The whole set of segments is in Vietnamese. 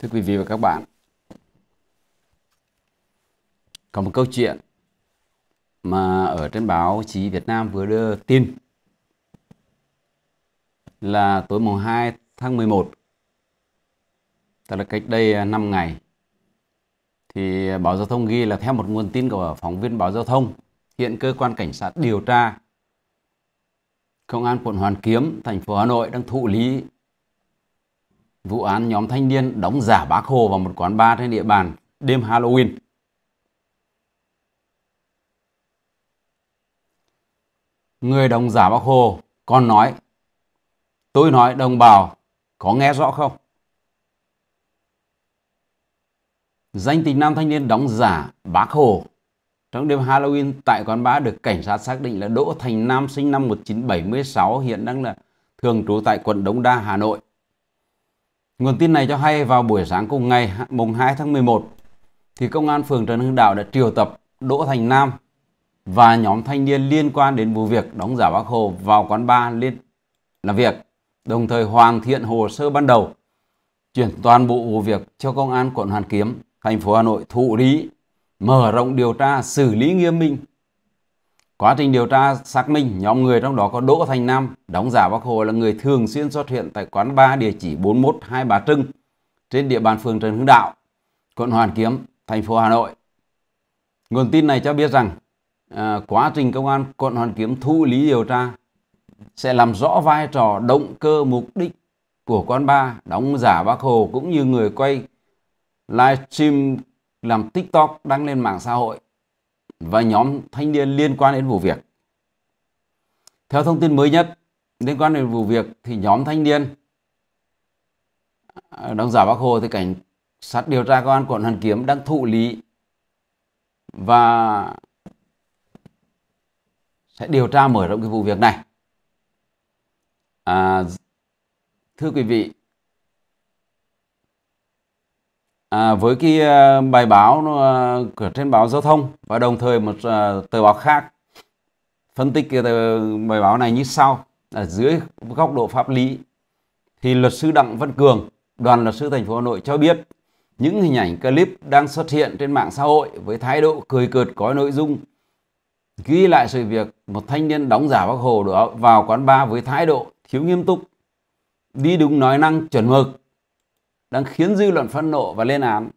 Thưa quý vị và các bạn, có một câu chuyện mà ở trên báo chí Việt Nam vừa đưa tin là tối mùng 2 tháng 11 tức là cách đây 5 à, ngày thì báo giao thông ghi là theo một nguồn tin của phóng viên báo giao thông hiện cơ quan cảnh sát điều tra công an quận Hoàn Kiếm thành phố Hà Nội đang thụ lý vụ án nhóm thanh niên đóng giả bác Hồ vào một quán bar trên địa bàn đêm Halloween. Người đóng giả bác Hồ còn nói Tôi nói đồng bào có nghe rõ không? Danh tính nam thanh niên đóng giả bác Hồ trong đêm Halloween tại quán bar được cảnh sát xác định là Đỗ Thành Nam sinh năm 1976 hiện đang là thường trú tại quận Đống Đa, Hà Nội. Nguồn tin này cho hay vào buổi sáng cùng ngày mùng 2 tháng 11 thì công an phường Trần Hưng Đạo đã triệu tập Đỗ Thành Nam và nhóm thanh niên liên quan đến vụ việc đóng giả Bác Hồ vào quán bar lên làm việc, đồng thời hoàn thiện hồ sơ ban đầu, chuyển toàn bộ vụ việc cho công an quận Hoàn Kiếm, thành phố Hà Nội thụ lý, mở rộng điều tra, xử lý nghiêm minh Quá trình điều tra xác minh, nhóm người trong đó có Đỗ Thành Nam, đóng giả Bác Hồ là người thường xuyên xuất hiện tại quán bar địa chỉ 41 Hai Bà Trưng trên địa bàn phường Trần Hưng Đạo, quận Hoàn Kiếm, thành phố Hà Nội. Nguồn tin này cho biết rằng à, quá trình công an quận Hoàn Kiếm thu lý điều tra sẽ làm rõ vai trò động cơ mục đích của quán bar đóng giả Bác Hồ cũng như người quay livestream làm TikTok đăng lên mạng xã hội và nhóm thanh niên liên quan đến vụ việc. Theo thông tin mới nhất liên quan đến vụ việc thì nhóm thanh niên à, đóng giả Bác Hồ thì cảnh sát điều tra công an quận Hoàn Kiếm đang thụ lý và sẽ điều tra mở rộng cái vụ việc này. À, thưa quý vị, à, với cái ờ, bài báo ờ, của trên báo giao thông và đồng thời một ờ, tờ báo khác phân tích cái bài báo này như sau ở dưới góc độ pháp lý thì luật sư Đặng Văn Cường đoàn luật sư thành phố Hà Nội cho biết những hình ảnh clip đang xuất hiện trên mạng xã hội với thái độ cười cợt có nội dung ghi lại sự việc một thanh niên đóng giả bác hồ đó vào quán bar với thái độ thiếu nghiêm túc đi đúng nói năng chuẩn mực đang khiến dư luận phẫn nộ và lên án.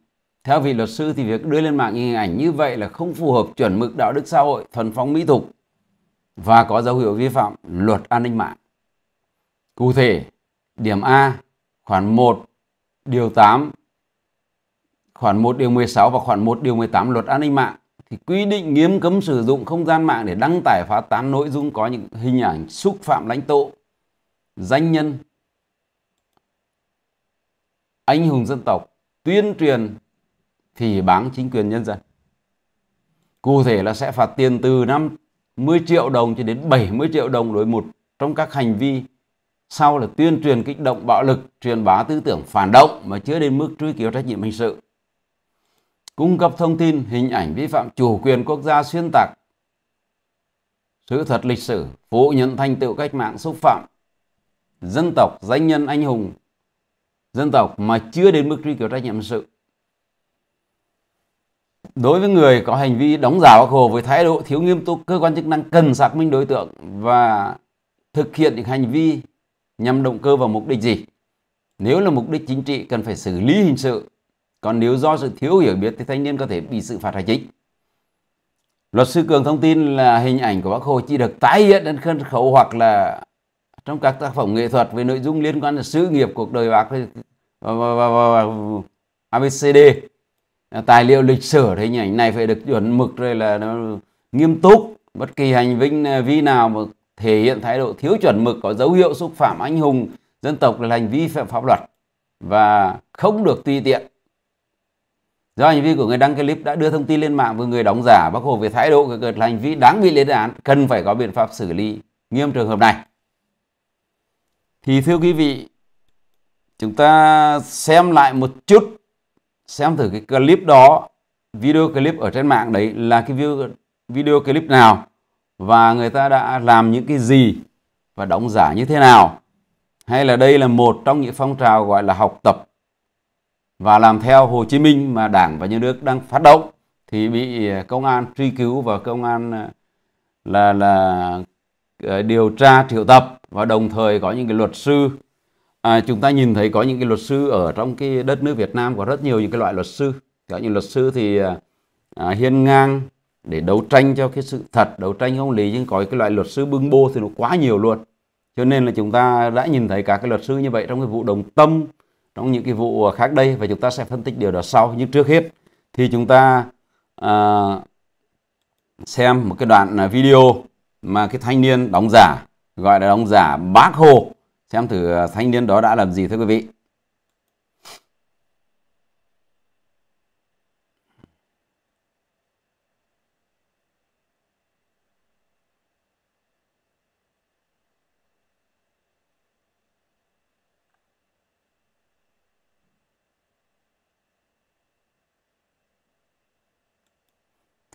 Theo vị luật sư thì việc đưa lên mạng hình ảnh như vậy là không phù hợp chuẩn mực đạo đức xã hội, thuần phong mỹ tục và có dấu hiệu vi phạm luật an ninh mạng. Cụ thể, điểm A, khoản 1, điều 8, khoản 1 điều 16 và khoản 1 điều 18 luật an ninh mạng thì quy định nghiêm cấm sử dụng không gian mạng để đăng tải phát tán nội dung có những hình ảnh xúc phạm lãnh tụ, danh nhân, anh hùng dân tộc tuyên truyền phỉ báng chính quyền nhân dân. Cụ thể là sẽ phạt tiền từ 50 triệu đồng cho đến 70 triệu đồng đối một trong các hành vi sau là tuyên truyền kích động bạo lực, truyền bá tư tưởng phản động mà chưa đến mức truy cứu trách nhiệm hình sự. Cung cấp thông tin, hình ảnh vi phạm chủ quyền quốc gia xuyên tạc sự thật lịch sử, phủ nhận thành tựu cách mạng xúc phạm dân tộc, danh nhân anh hùng dân tộc mà chưa đến mức truy cứu trách nhiệm hình sự đối với người có hành vi đóng giả bác hồ với thái độ thiếu nghiêm túc cơ quan chức năng cần xác minh đối tượng và thực hiện những hành vi nhằm động cơ vào mục đích gì nếu là mục đích chính trị cần phải xử lý hình sự còn nếu do sự thiếu hiểu biết thì thanh niên có thể bị sự phạt hành chính luật sư cường thông tin là hình ảnh của bác hồ chỉ được tái hiện trên sân khấu hoặc là trong các tác phẩm nghệ thuật về nội dung liên quan đến sự nghiệp cuộc đời bác và, ABCD à, tài liệu lịch sử thì hình ảnh này phải được chuẩn mực rồi là nó nghiêm túc bất kỳ hành vi à, vi nào mà thể hiện thái độ thiếu chuẩn mực có dấu hiệu xúc phạm anh hùng dân tộc là hành vi phạm pháp luật và không được tùy tiện do hành vi của người đăng clip đã đưa thông tin lên mạng với người đóng giả bác hồ về thái độ cực là hành vi đáng bị lên án cần phải có biện pháp xử lý nghiêm trường hợp này thì thưa quý vị chúng ta xem lại một chút xem thử cái clip đó video clip ở trên mạng đấy là cái video, video clip nào và người ta đã làm những cái gì và đóng giả như thế nào hay là đây là một trong những phong trào gọi là học tập và làm theo Hồ Chí Minh mà Đảng và Nhà nước đang phát động thì bị công an truy cứu và công an à, là là Ờ, điều tra triệu tập và đồng thời có những cái luật sư à, chúng ta nhìn thấy có những cái luật sư ở trong cái đất nước Việt Nam có rất nhiều những cái loại luật sư có những luật sư thì à, à hiên ngang để đấu tranh cho cái sự thật đấu tranh không lý nhưng có cái loại luật sư bưng bô thì nó quá nhiều luôn cho nên là chúng ta đã nhìn thấy các cái luật sư như vậy trong cái vụ đồng tâm trong những cái vụ khác đây và chúng ta sẽ phân tích điều đó sau nhưng trước hết thì chúng ta à, xem một cái đoạn à, video mà cái thanh niên đóng giả gọi là đóng giả bác hồ xem thử à, thanh niên đó đã làm gì thưa quý vị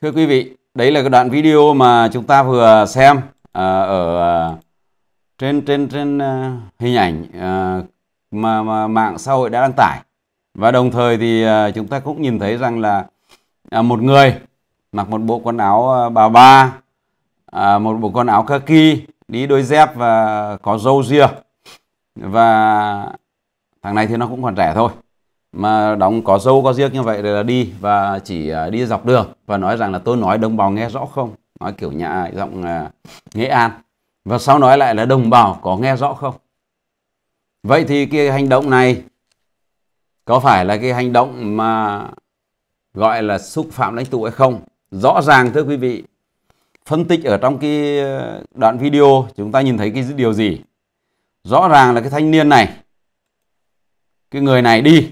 Thưa quý vị, đấy là cái đoạn video mà chúng ta vừa xem à, ở à, trên trên trên à, hình ảnh mà, mà mạng xã hội đã đăng tải và đồng thời thì chúng ta cũng nhìn thấy rằng là một người mặc một bộ quần áo bà ba một bộ quần áo kaki đi đôi dép và có râu ria và thằng này thì nó cũng còn trẻ thôi mà đóng có dâu có riêng như vậy là đi và chỉ à, đi dọc đường và nói rằng là tôi nói đồng bào nghe rõ không nói kiểu nhà giọng à, nghệ an và sau nói lại là đồng bào có nghe rõ không vậy thì cái hành động này có phải là cái hành động mà gọi là xúc phạm lãnh tụ hay không rõ ràng thưa quý vị phân tích ở trong cái ờ, đoạn video chúng ta nhìn thấy cái điều gì rõ ràng là cái thanh niên này cái người này đi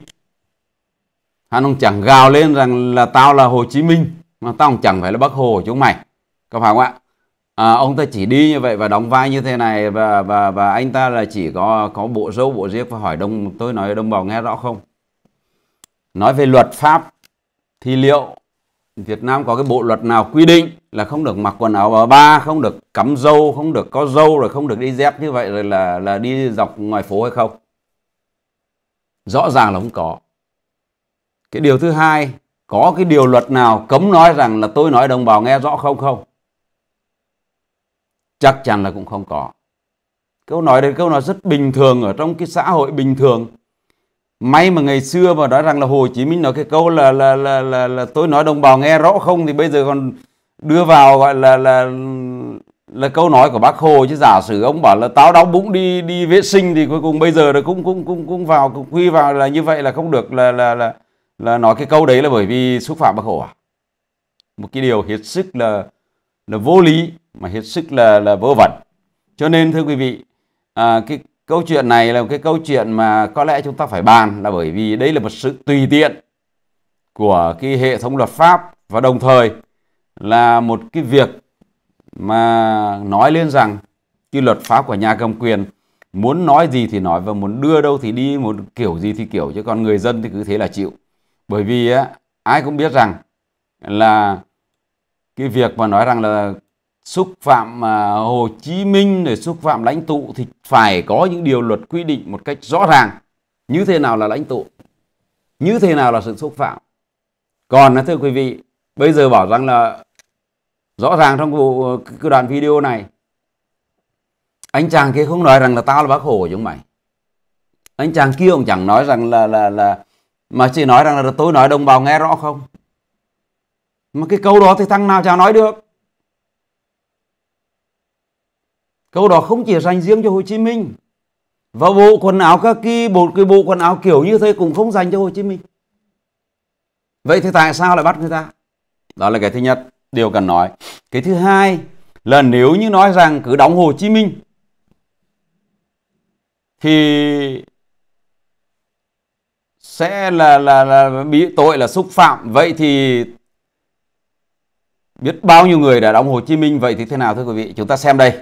hắn ông chẳng gào lên rằng là tao là Hồ Chí Minh mà tao cũng chẳng phải là bác Hồ chúng mày có phải không ạ à, ông ta chỉ đi như vậy và đóng vai như thế này và và và anh ta là chỉ có có bộ râu bộ riết và hỏi đông tôi nói đông bào nghe rõ không nói về luật pháp thì liệu Việt Nam có cái bộ luật nào quy định là không được mặc quần áo bờ ba, không được cắm dâu, không được có dâu rồi không được đi dép như vậy rồi là là đi dọc ngoài phố hay không? Rõ ràng là không có cái điều thứ hai có cái điều luật nào cấm nói rằng là tôi nói đồng bào nghe rõ không không chắc chắn là cũng không có câu nói đấy câu nói rất bình thường ở trong cái xã hội bình thường may mà ngày xưa mà nói rằng là Hồ Chí Minh nói cái câu là là là là, là tôi nói đồng bào nghe rõ không thì bây giờ còn đưa vào gọi là là là câu nói của bác Hồ chứ giả sử ông bảo là táo đau bụng đi đi vệ sinh thì cuối cùng bây giờ là cũng cũng cũng cũng vào cũng quy vào là như vậy là không được là là là là nói cái câu đấy là bởi vì xúc phạm bác hồ à một cái điều hết sức là là vô lý mà hết sức là là vô vẩn cho nên thưa quý vị à, cái câu chuyện này là một cái câu chuyện mà có lẽ chúng ta phải bàn là bởi vì đây là một sự tùy tiện của cái hệ thống luật pháp và đồng thời là một cái việc mà nói lên rằng cái luật pháp của nhà cầm quyền muốn nói gì thì nói và muốn đưa đâu thì đi muốn kiểu gì thì kiểu chứ còn người dân thì cứ thế là chịu bởi vì á, ai cũng biết rằng là cái việc mà nói rằng là xúc phạm à, Hồ Chí Minh để xúc phạm lãnh tụ thì phải có những điều luật quy định một cách rõ ràng như thế nào là lãnh tụ như thế nào là sự xúc phạm còn thưa quý vị bây giờ bảo rằng là rõ ràng trong vụ cái đoạn video này anh chàng kia không nói rằng là tao là bác hồ chúng mày anh chàng kia cũng chẳng nói rằng là là là mà chị nói rằng là tôi nói đồng bào nghe rõ không mà cái câu đó thì thằng nào chả nói được câu đó không chỉ dành riêng cho Hồ Chí Minh và bộ quần áo các kaki bộ cái bộ quần áo kiểu như thế cũng không dành cho Hồ Chí Minh vậy thì tại sao lại bắt người ta đó là cái thứ nhất điều cần nói cái thứ hai là nếu như nói rằng cứ đóng Hồ Chí Minh thì sẽ là, là là bị tội là xúc phạm vậy thì biết bao nhiêu người đã đóng Hồ Chí Minh vậy thì thế nào thưa quý vị chúng ta xem đây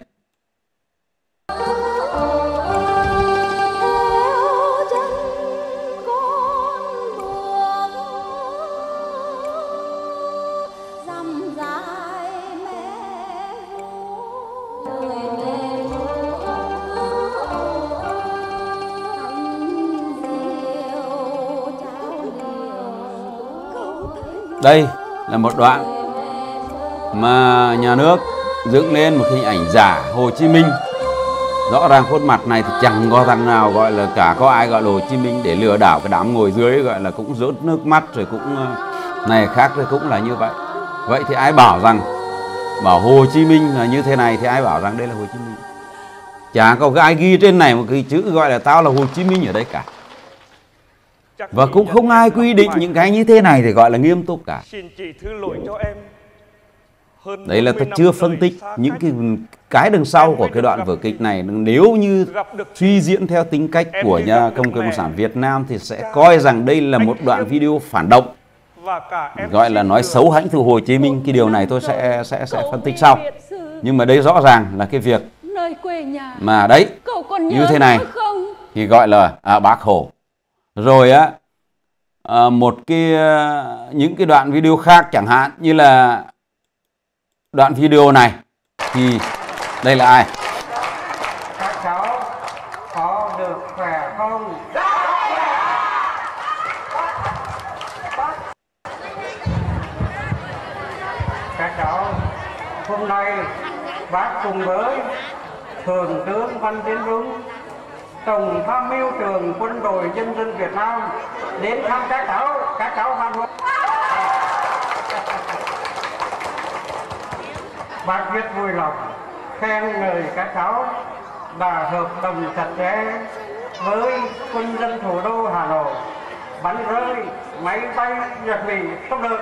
Đây là một đoạn mà nhà nước dựng lên một hình ảnh giả Hồ Chí Minh rõ ràng khuôn mặt này thì chẳng có thằng nào gọi là cả có ai gọi là Hồ Chí Minh để lừa đảo cái đám ngồi dưới gọi là cũng rớt nước mắt rồi cũng ờ, này khác rồi cũng là như vậy vậy thì ai bảo rằng bảo Hồ Chí Minh là như thế này thì ai bảo rằng đây là Hồ Chí Minh chả có cái ai ghi trên này một cái chữ gọi là tao là Hồ Chí Minh ở đây cả và cũng không ai quy định những cái như thế này thì gọi là nghiêm túc cả đấy là tôi chưa phân tích những cái cái đằng sau của cái đoạn vở kịch này nếu như suy diễn theo tính cách của nhà công cộng sản Việt Nam thì sẽ coi rằng đây là một đoạn video phản động gọi là nói xấu hãnh từ Hồ Chí Minh cái điều này tôi sẽ sẽ sẽ phân tích sau nhưng mà đây rõ ràng là cái việc mà đấy như thế này thì gọi là à, bác Hồ rồi á ờ, một cái ờ, những cái đoạn video khác chẳng hạn như là đoạn video này thì đây là ai các cháu có được khỏe không các cháu hôm nay bác cùng với thường tướng văn tiến dũng tổng tham mưu trường quân đội nhân dân Việt Nam đến thăm các cháu các cháu hoan huấn bác viết vui lòng khen ngợi các cháu đã hợp đồng chặt chẽ với quân dân thủ đô Hà Nội bắn rơi máy bay Nhật Mỹ không được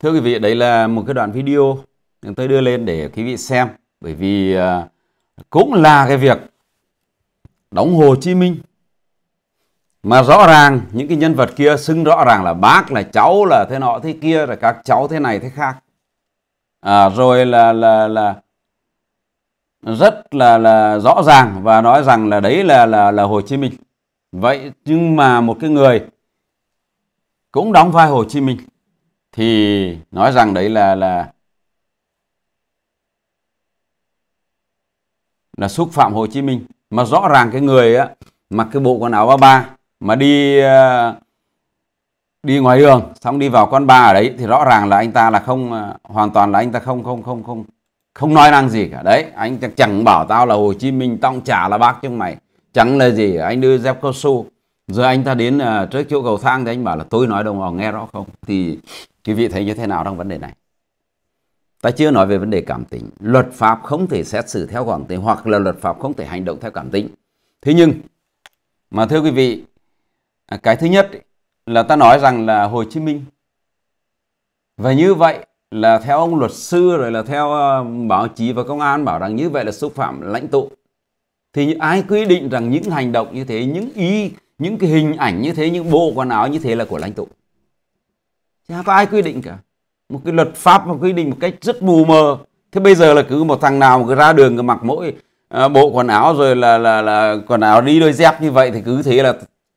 Thưa quý vị, đây là một cái đoạn video tôi đưa lên để quý vị xem bởi vì à, cũng là cái việc đóng Hồ Chí Minh mà rõ ràng những cái nhân vật kia xưng rõ ràng là bác là cháu là thế nọ thế kia là các cháu thế này thế khác à, rồi là là là rất là là rõ ràng và nói rằng là đấy là là là Hồ Chí Minh vậy nhưng mà một cái người cũng đóng vai Hồ Chí Minh thì nói rằng đấy là là là xúc phạm Hồ Chí Minh mà rõ ràng cái người á mặc cái bộ quần áo ba ba mà đi ờ, đi ngoài đường xong đi vào con ba ở đấy thì rõ ràng là anh ta là không ờ, hoàn toàn là anh ta không không không không không nói năng gì cả đấy anh chẳng bảo tao là Hồ Chí Minh tao chả là bác chứ mày chẳng là gì anh đưa dép cao su rồi anh ta đến ờ, trước chỗ cầu thang thì anh bảo là tôi nói đồng hồ nghe rõ không thì quý vị thấy như thế nào trong vấn đề này Ta chưa nói về vấn đề cảm tính. Luật pháp không thể xét xử theo cảm tính hoặc là luật pháp không thể hành động theo cảm tính. Thế nhưng, mà thưa quý vị, à, cái thứ nhất là ta nói rằng là Hồ Chí Minh. Và như vậy là theo ông luật sư rồi là theo ờ, báo chí và công an bảo rằng như vậy là xúc phạm lãnh tụ. Thì ai quy định rằng những hành động như thế, những ý, những cái hình ảnh như thế, những bộ quần áo như thế là của lãnh tụ? Chả có ai quy định cả một cái luật pháp mà quy định một cách rất mù mờ thế bây giờ là cứ một thằng nào mà ra đường cứ mặc mỗi à, bộ quần áo rồi là là là quần áo đi đôi dép như vậy thì cứ thế là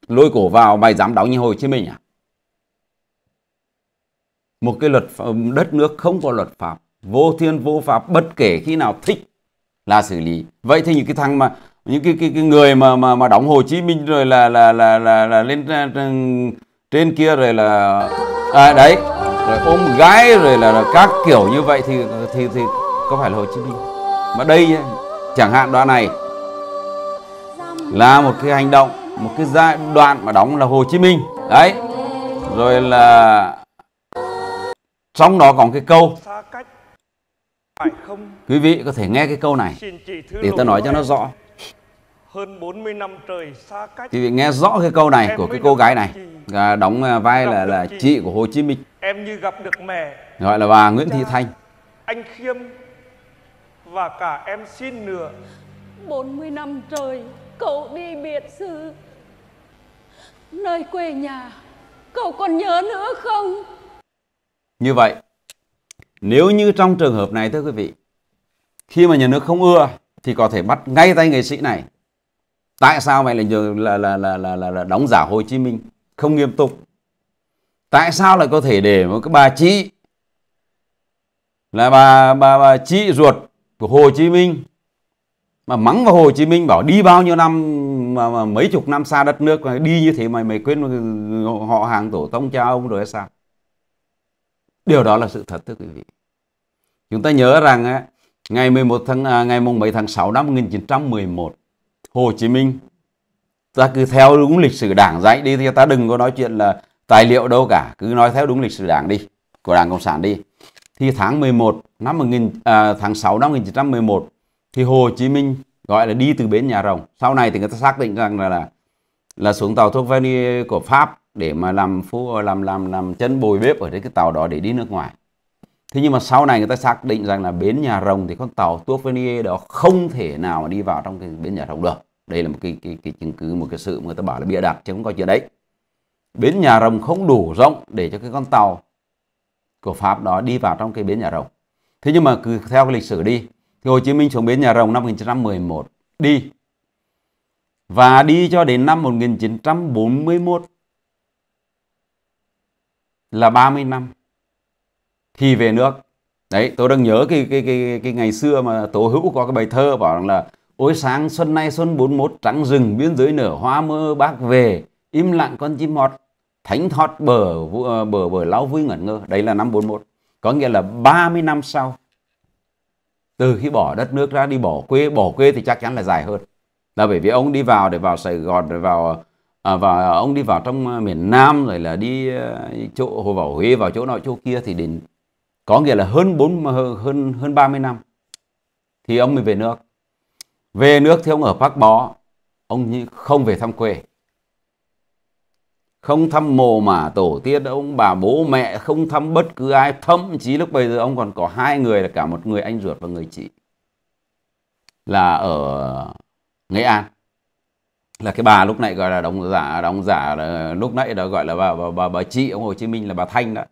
lôi cổ vào mày dám đóng như hồi chí minh à một cái luật đất nước không có luật pháp vô thiên vô pháp bất kể khi nào thích là xử lý vậy thì những cái thằng mà những cái cái, cái người mà mà mà đóng Hồ Chí Minh rồi là là là là, là lên trên, trên kia rồi là à, đấy rồi ôm gái rồi là, là các kiểu như vậy thì thì thì có phải là Hồ Chí Minh mà đây chẳng hạn đoạn này là một cái hành động một cái giai đoạn mà đóng là Hồ Chí Minh đấy rồi là trong đó còn cái câu quý vị có thể nghe cái câu này để ta nói cho nó rõ hơn 40 năm trời xa cách. Quý vị nghe rõ cái câu này em của cái cô gái này à, đóng à, vai gặp là là chị. chị của Hồ Chí Minh. Em như gặp được mẹ. Gọi là bà dạ. Nguyễn Thị Thanh. Anh Khiêm và cả em xin nữa. 40 năm trời cậu đi biệt xứ. Nơi quê nhà cậu còn nhớ nữa không? Như vậy, nếu như trong trường hợp này thưa quý vị, khi mà nhà nước không ưa thì có thể bắt ngay tay nghệ sĩ này tại sao mày lại là là là là là, là đóng giả Hồ Chí Minh không nghiêm túc tại sao lại có thể để một cái bà chị là bà bà bà chị ruột của Hồ Chí Minh mà mắng vào Hồ Chí Minh bảo đi bao nhiêu năm mà, mà mấy chục năm xa đất nước mà đi như thế mày mày quên họ hàng tổ tông cha ông rồi hay sao điều đó là sự thật thưa quý vị chúng ta nhớ rằng ngày 11 tháng à, ngày mùng 7 tháng 6 năm 1911 Hồ Chí Minh ta cứ theo đúng lịch sử đảng dạy đi thì ta đừng có nói chuyện là tài liệu đâu cả cứ nói theo đúng lịch sử đảng đi của đảng cộng sản đi thì tháng 11 năm 1000 à, tháng 6 năm 1911 thì Hồ Chí Minh gọi là đi từ bến Nhà Rồng sau này thì người ta xác định rằng là là, là xuống tàu thuốc vani của Pháp để mà làm phu làm làm làm chân bồi bếp ở trên cái tàu đó để đi nước ngoài Thế nhưng mà sau này người ta xác định rằng là bến Nhà Rồng thì con tàu Tuovenier đó không thể nào mà đi vào trong cái bến Nhà Rồng được. Đây là một cái, cái, cái chứng cứ, một cái sự mà người ta bảo là bịa đặt chứ không có chuyện đấy. Bến Nhà Rồng không đủ rộng để cho cái con tàu của Pháp đó đi vào trong cái bến Nhà Rồng. Thế nhưng mà cứ theo cái lịch sử đi, thì Hồ Chí Minh xuống bến Nhà Rồng năm 1911 đi và đi cho đến năm 1941 là 30 năm thì về nước đấy tôi đang nhớ cái cái cái cái ngày xưa mà tố hữu có cái bài thơ bảo rằng là ôi sáng xuân nay xuân 41 trắng rừng biên giới nở hoa mơ bác về im lặng con chim hót thánh thọt ờ, bờ bờ bờ lão vui ngẩn ngơ đấy là năm 41 có nghĩa là 30 năm sau từ khi bỏ đất nước ra đi bỏ quê bỏ quê thì chắc chắn là dài hơn là bởi vì ông đi vào để vào Sài Gòn để vào à, và ông đi vào trong ờ, miền Nam rồi là đi ờ, chỗ bảo Huế vào chỗ nọ chỗ kia thì đến có nghĩa là hơn bốn hơn hơn 30 năm thì ông mới về nước về nước thì ông ở Bắc Bó ông không về thăm quê không thăm mồ mả tổ tiên ông bà bố mẹ không thăm bất cứ ai thậm chí lúc bây giờ ông còn có hai người là cả một người anh ruột và người chị là ở Nghệ An là cái bà lúc nãy gọi là đóng giả đóng giả là, lúc nãy đó gọi là bà bà, bà, bà chị ông Hồ Chí Minh là bà Thanh đó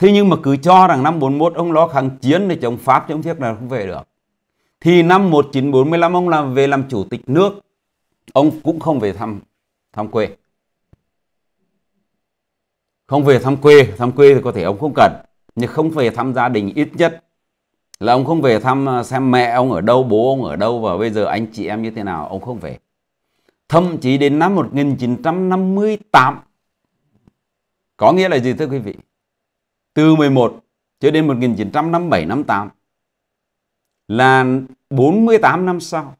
Thế nhưng mà cứ cho rằng năm 41 ông lo kháng chiến để chống Pháp chống Thiếc là không về được. Thì năm 1945 ông làm về làm chủ tịch nước, ông cũng không về thăm thăm quê. Không về thăm quê, thăm quê thì có thể ông không cần, nhưng không về thăm gia đình ít nhất là ông không về thăm à, xem mẹ ông ở đâu, bố ông ở đâu và bây giờ anh chị em như thế nào, ông không về. Thậm chí đến năm 1958 có nghĩa là gì thưa quý vị? từ 11 cho đến 1957 58 là 48 năm sau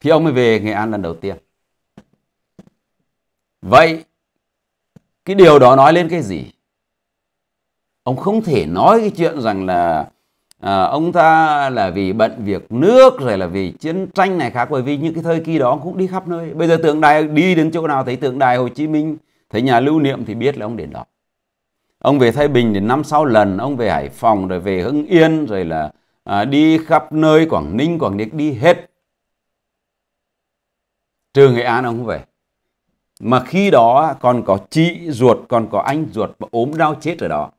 thì ông mới về Nghệ An lần đầu tiên. Vậy cái điều đó nói lên cái gì? Ông không thể nói cái chuyện rằng là à, ông ta là vì bận việc nước rồi là vì chiến tranh này khác bởi vì những cái thời kỳ đó ông cũng đi khắp nơi. Bây giờ tượng đài đi đến chỗ nào thấy tượng đài Hồ Chí Minh, thấy nhà lưu niệm thì biết là ông đến đó ông về thái bình thì năm sáu lần ông về hải phòng rồi về hưng yên rồi là à, đi khắp nơi quảng ninh quảng ninh đi hết trừ nghệ an ông không về mà khi đó còn có chị ruột còn có anh ruột mà ốm đau chết ở đó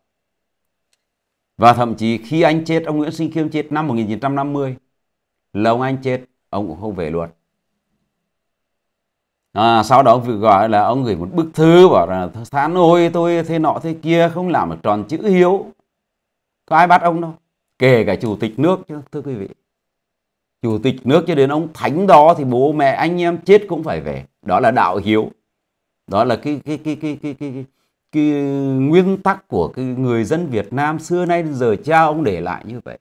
và thậm chí khi anh chết ông Nguyễn Sinh Khiêm chết năm 1950 là ông anh chết ông cũng không về luôn à, sau đó vừa gọi là ông gửi một bức thư bảo là than ôi tôi thế nọ thế kia không làm được tròn chữ hiếu có ai bắt ông đâu kể cả chủ tịch nước chứ thưa quý vị chủ tịch nước cho đến ông thánh đó thì bố mẹ anh em chết cũng phải về đó là đạo hiếu đó là cái cái cái cái cái cái, cái, cái nguyên tắc của cái người dân Việt Nam xưa nay giờ cha ông để lại như vậy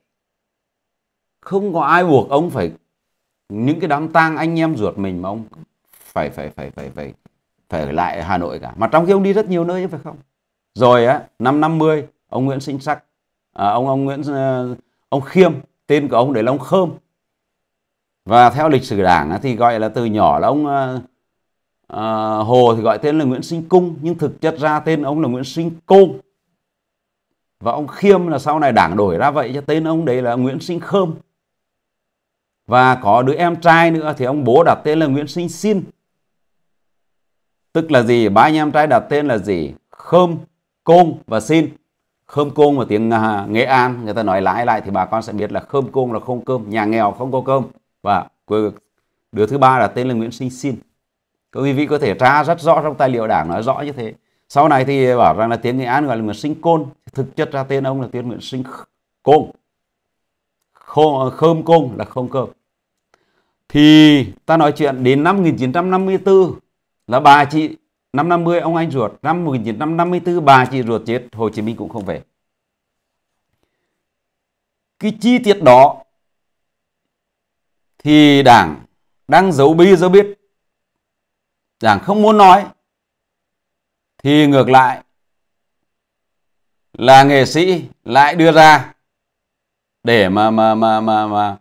không có ai buộc ông phải những cái đám tang anh em ruột mình mà ông phải phải phải phải phải phải ở lại Hà Nội cả mà trong khi ông đi rất nhiều nơi chứ phải không rồi á năm 50 ông Nguyễn Sinh Sắc à, ông ông Nguyễn ờ, ông Khiêm tên của ông để là ông Khơm và theo lịch sử đảng thì gọi là từ nhỏ là ông à, Hồ thì gọi tên là Nguyễn Sinh Cung nhưng thực chất ra tên ông là Nguyễn Sinh Côn và ông Khiêm là sau này đảng đổi ra vậy cho tên ông đấy là Nguyễn Sinh Khơm và có đứa em trai nữa thì ông bố đặt tên là Nguyễn Sinh Xin Tức là gì? Ba anh em trai đặt tên là gì? Khơm, Côn và Xin. Khơm Côn và tiếng à, Nghệ An người ta nói lãi lại thì bà con sẽ biết là Khơm Côn là không cơm, nhà nghèo không có cơm. Và đứa thứ ba là tên là Nguyễn Sinh Xin. Các quý vị có thể tra rất rõ trong tài liệu đảng nói rõ như thế. Sau này thì bảo rằng là tiếng Nghệ An gọi là Nguyễn Sinh Côn. Thực chất ra tên ông là tiếng Nguyễn Sinh Côn. khơm côn là không cơm. Thì ta nói chuyện đến năm 1954 là bà chị năm 50 ông anh ruột năm 1954 bà chị ruột chết Hồ Chí Minh cũng không về cái chi tiết đó thì đảng đang giấu bí giấu biết đảng không muốn nói thì ngược lại là nghệ sĩ lại đưa ra để mà mà mà mà mà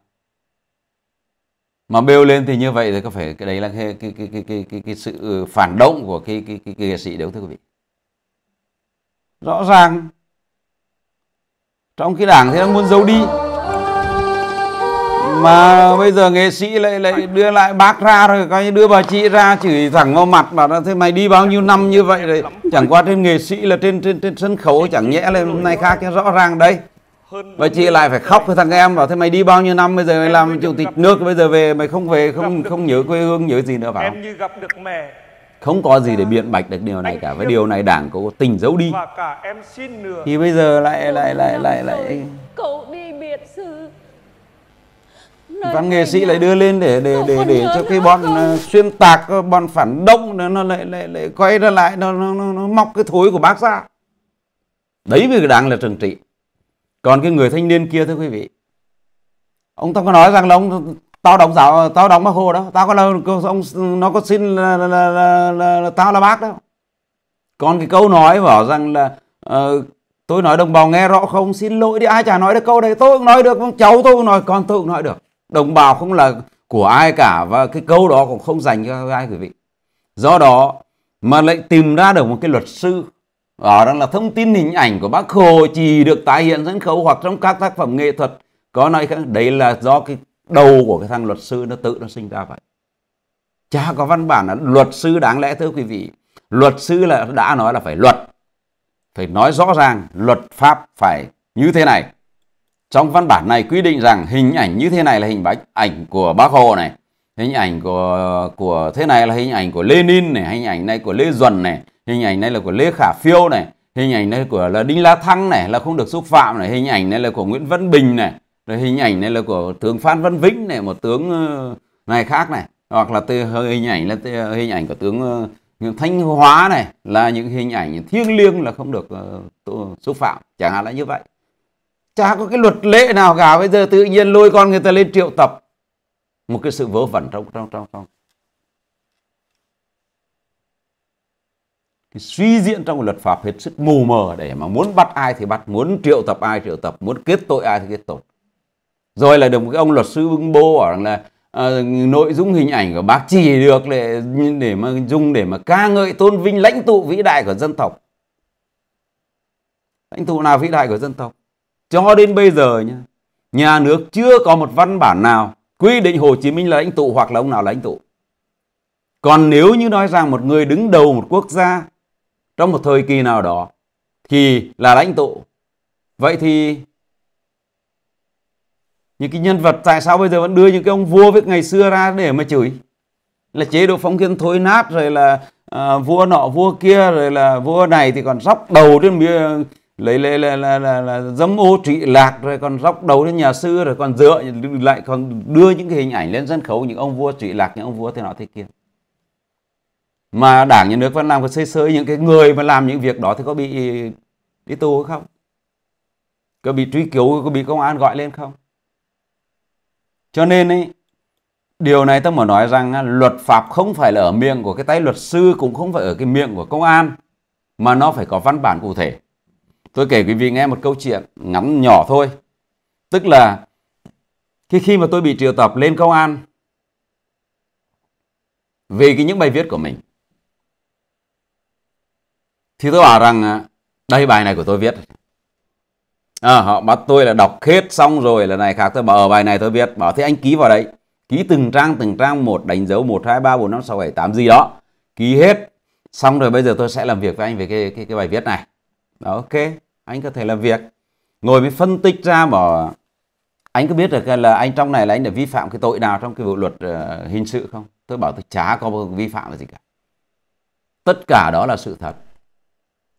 mà bêu lên thì như vậy thì có phải cái đấy là cái cái cái cái cái, cái, cái sự ừ, phản động của cái cái cái, cái nghệ sĩ đúng thưa quý vị rõ ràng trong cái đảng thì đang muốn giấu đi mà bây giờ nghệ sĩ lại lại đưa lại bác ra rồi coi như đưa bà chị ra chửi thẳng vào mặt bảo là thế mày đi bao nhiêu năm như vậy rồi chẳng qua trên nghệ sĩ là trên trên trên sân khấu chẳng nhẽ lên hôm nay khác rõ ràng đấy và chị lại phải khóc với thằng em bảo thế mày đi bao nhiêu năm bây giờ mày làm chủ tịch nước bây giờ về mày không về không không nhớ quê hương nhớ gì nữa phải không? không có gì để biện bạch được điều này cả với điều này đảng có tình giấu đi thì bây giờ lại lại lại lại lại cậu đi biệt xứ văn nghệ sĩ lại đưa lên để để để để cho cái bọn ờ, xuyên tạc ờ, bọn phản động nó nó lại lại lại quay ra lại nó nó nó móc cái thối của bác ra đấy mới đáng là trừng trị còn cái người thanh niên kia thưa quý vị ông ta có nói rằng là ông tao đóng giáo tao đóng bác hồ đó tao có là ông nó có xin là, là, là, là, là, là tao là bác đó còn cái câu nói bảo rằng là uh, tôi nói đồng bào nghe rõ không xin lỗi đi ai chả nói được câu đấy tôi cũng nói được cháu tôi cũng nói con tôi cũng nói được đồng bào không là của ai cả và cái câu đó cũng không dành cho ai quý vị do đó mà lại tìm ra được một cái luật sư đó đang là thông tin hình ảnh của bác hồ chỉ được tái hiện sân khấu hoặc trong các tác phẩm nghệ thuật có nói khác đấy là do cái đầu của cái thằng luật sư nó tự nó sinh ra vậy chả có văn bản là luật sư đáng lẽ thưa quý vị luật sư là đã nói là phải luật phải nói rõ ràng luật pháp phải như thế này trong văn bản này quy định rằng hình ảnh như thế này là hình ảnh của bác hồ này hình ảnh của của thế này là hình ảnh của Lenin này hình ảnh này của Lê Duẩn này hình ảnh này là của lê khả phiêu này hình ảnh này của là đinh la thăng này là không được xúc phạm này hình ảnh này là của nguyễn văn bình này rồi hình ảnh này là của tướng phan văn vĩnh này một tướng ờ, này khác này hoặc là từ hình ảnh là hình ảnh của tướng ờ, thanh hóa này là những hình ảnh thiêng liêng là không được ờ, xúc phạm chẳng hạn là như vậy chả có cái luật lệ nào cả bây giờ tự nhiên lôi con người ta lên triệu tập một cái sự vớ vẩn trong trong trong trong cái suy diễn trong luật pháp hết sức mù mờ để mà muốn bắt ai thì bắt muốn triệu tập ai triệu tập muốn kết tội ai thì kết tội rồi là được một cái ông luật sư bưng bô bảo rằng là à, nội dung hình ảnh của bác chỉ được để để mà dùng để mà ca ngợi tôn vinh lãnh tụ vĩ đại của dân tộc lãnh tụ nào vĩ đại của dân tộc cho đến bây giờ nhá nhà nước chưa có một văn bản nào quy định Hồ Chí Minh là lãnh tụ hoặc là ông nào là lãnh tụ còn nếu như nói rằng một người đứng đầu một quốc gia trong một thời kỳ nào đó thì là lãnh tụ vậy thì những cái nhân vật tại sao bây giờ vẫn đưa những cái ông vua với ngày xưa ra để mà chửi là chế độ phong kiến thối nát rồi là à, vua nọ vua kia rồi là vua này thì còn sóc đầu trên lấy lấy là là, là, là dấm ô trị lạc rồi còn róc đầu lên nhà sư rồi còn dựa lại còn đưa những cái hình ảnh lên sân khấu những ông vua trị lạc những ông vua thế nọ thế kia mà đảng nhà nước vẫn làm cái xây xới những cái người mà làm những việc đó thì có bị đi tù hay không có bị truy cứu có bị công an gọi lên không cho nên ấy điều này tôi muốn nói rằng luật pháp không phải là ở miệng của cái tay luật sư cũng không phải ở cái miệng của công an mà nó phải có văn bản cụ thể tôi kể quý vị nghe một câu chuyện ngắn nhỏ thôi tức là khi khi mà tôi bị triệu tập lên công an vì cái những bài viết của mình thì tôi bảo rằng à, đây bài này của tôi viết à, họ bắt tôi là đọc hết xong rồi là này khác tôi bảo ở ờ, bài này tôi viết bảo thế anh ký vào đấy ký từng trang từng trang một đánh dấu một hai ba bốn năm sáu bảy tám gì đó ký hết xong rồi bây giờ tôi sẽ làm việc với anh về cái cái, cái bài viết này đó, ok anh có thể làm việc ngồi mới phân tích ra bảo anh có biết được là anh trong này là anh đã vi phạm cái tội nào trong cái bộ luật uh, hình sự không tôi bảo tôi chả có vi phạm là gì cả tất cả đó là sự thật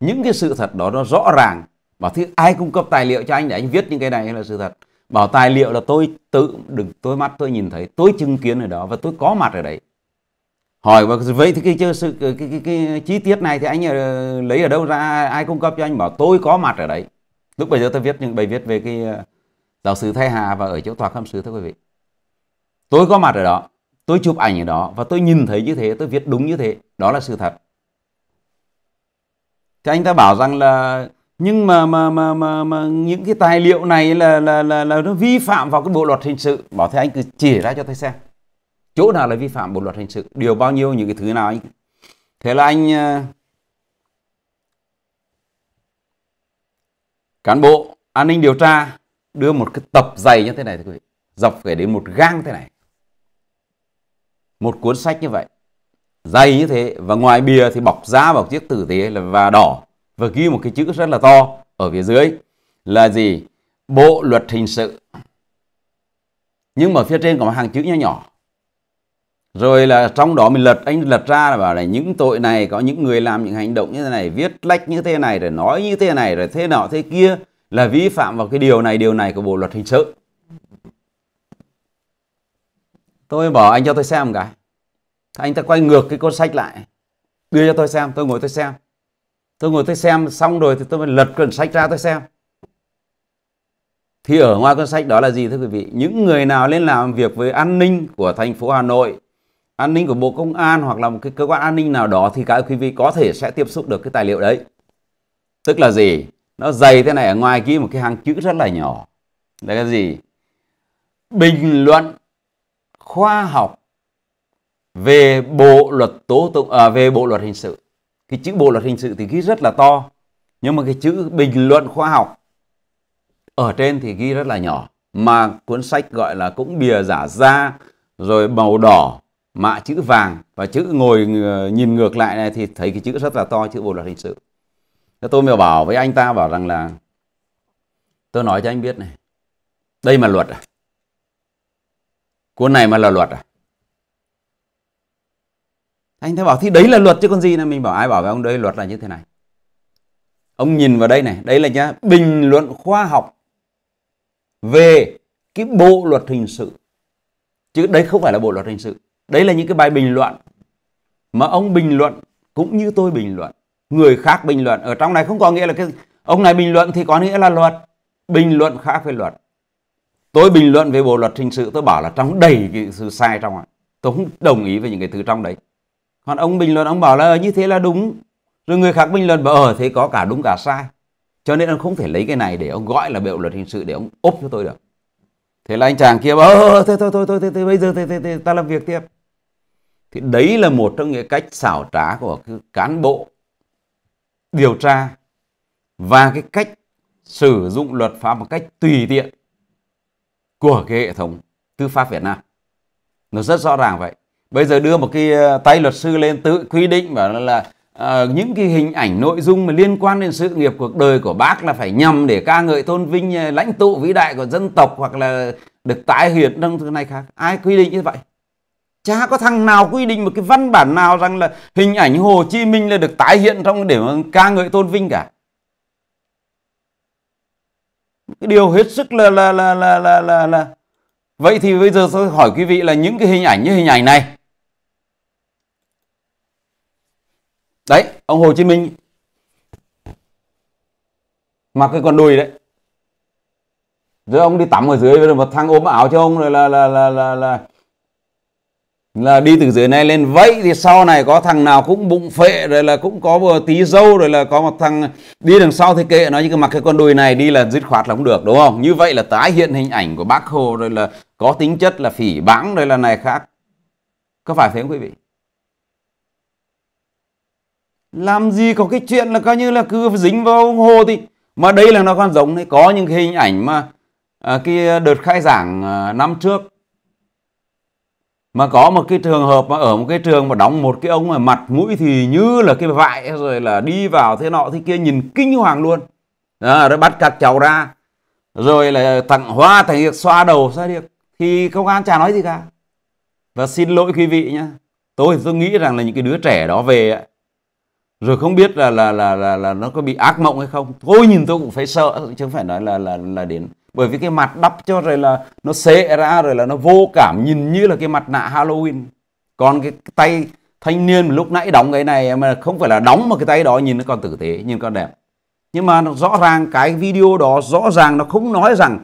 những cái sự thật đó nó rõ ràng bảo thế ai cung cấp tài liệu cho anh để anh viết những cái này là sự thật bảo tài liệu là tôi tự đừng tôi mắt tôi nhìn thấy tôi chứng kiến ở đó và tôi có mặt ở đấy hỏi và vậy thì cái, cái, sự cái, cái, cái, cái chi tiết này thì anh ờ, lấy ở đâu ra ai cung cấp cho anh bảo tôi có mặt ở đấy lúc bây giờ tôi viết những bài viết về cái ờ, giáo sư thái hà và ở chỗ tòa khâm sứ thưa quý vị tôi có mặt ở đó tôi chụp ảnh ở đó và tôi nhìn thấy như thế tôi viết đúng như thế đó là sự thật thì anh ta bảo rằng là nhưng mà mà mà mà, mà những cái tài liệu này là là là, là nó vi phạm vào cái bộ luật hình sự bảo thế anh cứ chỉ ra cho tôi xem chỗ nào là vi phạm bộ luật hình sự điều bao nhiêu những cái thứ nào anh thế là anh à, cán bộ an ninh điều tra đưa một cái tập dày như thế này thưa quý vị dọc phải đến một gang thế này một cuốn sách như vậy dày như thế và ngoài bìa thì bọc da bọc chiếc tử tế là và đỏ và ghi một cái chữ rất là to ở phía dưới là gì bộ luật hình sự nhưng mà phía trên có một hàng chữ nhỏ nhỏ rồi là trong đó mình lật anh lật ra là bảo là những tội này có những người làm những hành động như thế này viết lách như thế này rồi nói như thế này rồi thế nọ thế kia là vi phạm vào cái điều này điều này của bộ luật hình sự tôi bảo anh cho tôi xem một cái anh ta quay ngược cái cuốn sách lại đưa cho tôi xem tôi ngồi tôi xem tôi ngồi tôi xem xong rồi thì tôi mới lật cuốn sách ra tôi xem thì ở ngoài cuốn sách đó là gì thưa quý vị những người nào lên làm việc với an ninh của thành phố hà nội an ninh của bộ công an hoặc là một cái cơ quan an ninh nào đó thì các quý vị có thể sẽ tiếp xúc được cái tài liệu đấy tức là gì nó dày thế này ở ngoài kia một cái hàng chữ rất là nhỏ là cái gì bình luận khoa học về bộ luật tố tụng à, về bộ luật hình sự cái chữ bộ luật hình sự thì ghi rất là to nhưng mà cái chữ bình luận khoa học ở trên thì ghi rất là nhỏ mà cuốn sách gọi là cũng bìa giả da rồi màu đỏ mạ chữ vàng và chữ ngồi ờ, nhìn ngược lại này thì thấy cái chữ rất là to chữ bộ luật hình sự Thế tôi mới bảo với anh ta bảo rằng là tôi nói cho anh biết này đây mà luật à cuốn này mà là luật à anh thấy bảo thì đấy là luật chứ còn gì là mình bảo ai bảo với ông đây luật là như thế này ông nhìn vào đây này đây là nhá bình luận khoa học về cái bộ luật hình sự chứ đấy không phải là bộ luật hình sự đấy là những cái bài bình luận mà ông bình luận cũng như tôi bình luận người khác bình luận ở trong này không có nghĩa là cái ông này bình luận thì có nghĩa là luật bình luận khác với luật tôi bình luận về bộ luật hình sự tôi bảo là trong đầy cái sự sai trong ạ tôi không đồng ý với những cái thứ trong đấy còn ông bình luận ông bảo là như thế là đúng rồi người khác bình luận bảo ở ờ, thế có cả đúng cả sai cho nên ông không thể lấy cái này để ông gọi là biểu luật hình sự để ông úp cho tôi được thế là anh chàng kia bảo ờ, ờ, ờ thôi thôi thôi thôi, thôi, thôi bây giờ thì, thì, thì, ta làm việc tiếp thì đấy là một trong những cách xảo trá của cán bộ điều tra và cái cách sử dụng luật pháp một cách tùy tiện của cái hệ thống tư pháp Việt Nam. Nó rất rõ ràng vậy bây giờ đưa một cái ờ, tay luật sư lên tự quy định và là, là à, những cái hình ảnh nội dung mà liên quan đến sự nghiệp cuộc đời của bác là phải nhằm để ca ngợi tôn vinh ờ, lãnh tụ vĩ đại của dân tộc hoặc là được tái hiện trong thứ này khác ai quy định như vậy chả có thằng nào quy định một cái văn bản nào rằng là hình ảnh Hồ Chí Minh là được tái hiện trong để mà ca ngợi tôn vinh cả cái điều hết sức là là là là là, là. vậy thì bây giờ tôi hỏi quý vị là những cái hình ảnh như hình ảnh này đấy ông Hồ Chí Minh mặc cái con đùi đấy rồi ông đi tắm ở dưới rồi một thằng ốm áo cho ông rồi là là là là là là đi từ dưới này lên vẫy thì sau này có thằng nào cũng bụng phệ rồi là cũng có vừa tí dâu rồi là có một thằng đi đằng sau thì kệ nó nhưng mặc cái con đùi này đi là dứt khoát là không được đúng không như vậy là tái hiện hình ảnh của bác hồ rồi là có tính chất là phỉ báng rồi là này khác có phải thế không quý vị làm gì có cái chuyện là coi như là cứ dính vào ông hồ thì mà đây là nó còn giống đấy có những cái hình ảnh mà à, cái đợt khai giảng à, năm trước mà có một cái trường hợp mà ở một cái trường mà đóng một cái ông mà mặt mũi thì như là cái vại rồi là đi vào thế nọ thế kia nhìn kinh hoàng luôn à, rồi bắt các cháu ra rồi là tặng hoa thành việc xoa đầu xoa điệp thì công an chả nói gì cả và xin lỗi quý vị nhá tôi tôi nghĩ rằng là những cái đứa trẻ đó về rồi không biết là là là là, là nó có bị ác mộng hay không thôi nhìn tôi cũng phải sợ chứ không phải nói là là là đến bởi vì cái mặt đắp cho rồi là nó xế ra rồi là nó vô cảm nhìn như là cái mặt nạ Halloween còn cái, tay thanh niên lúc nãy đóng cái này mà không phải là đóng mà cái tay đó nhìn nó còn tử tế nhìn còn đẹp nhưng mà nó rõ ràng cái video đó rõ ràng nó không nói rằng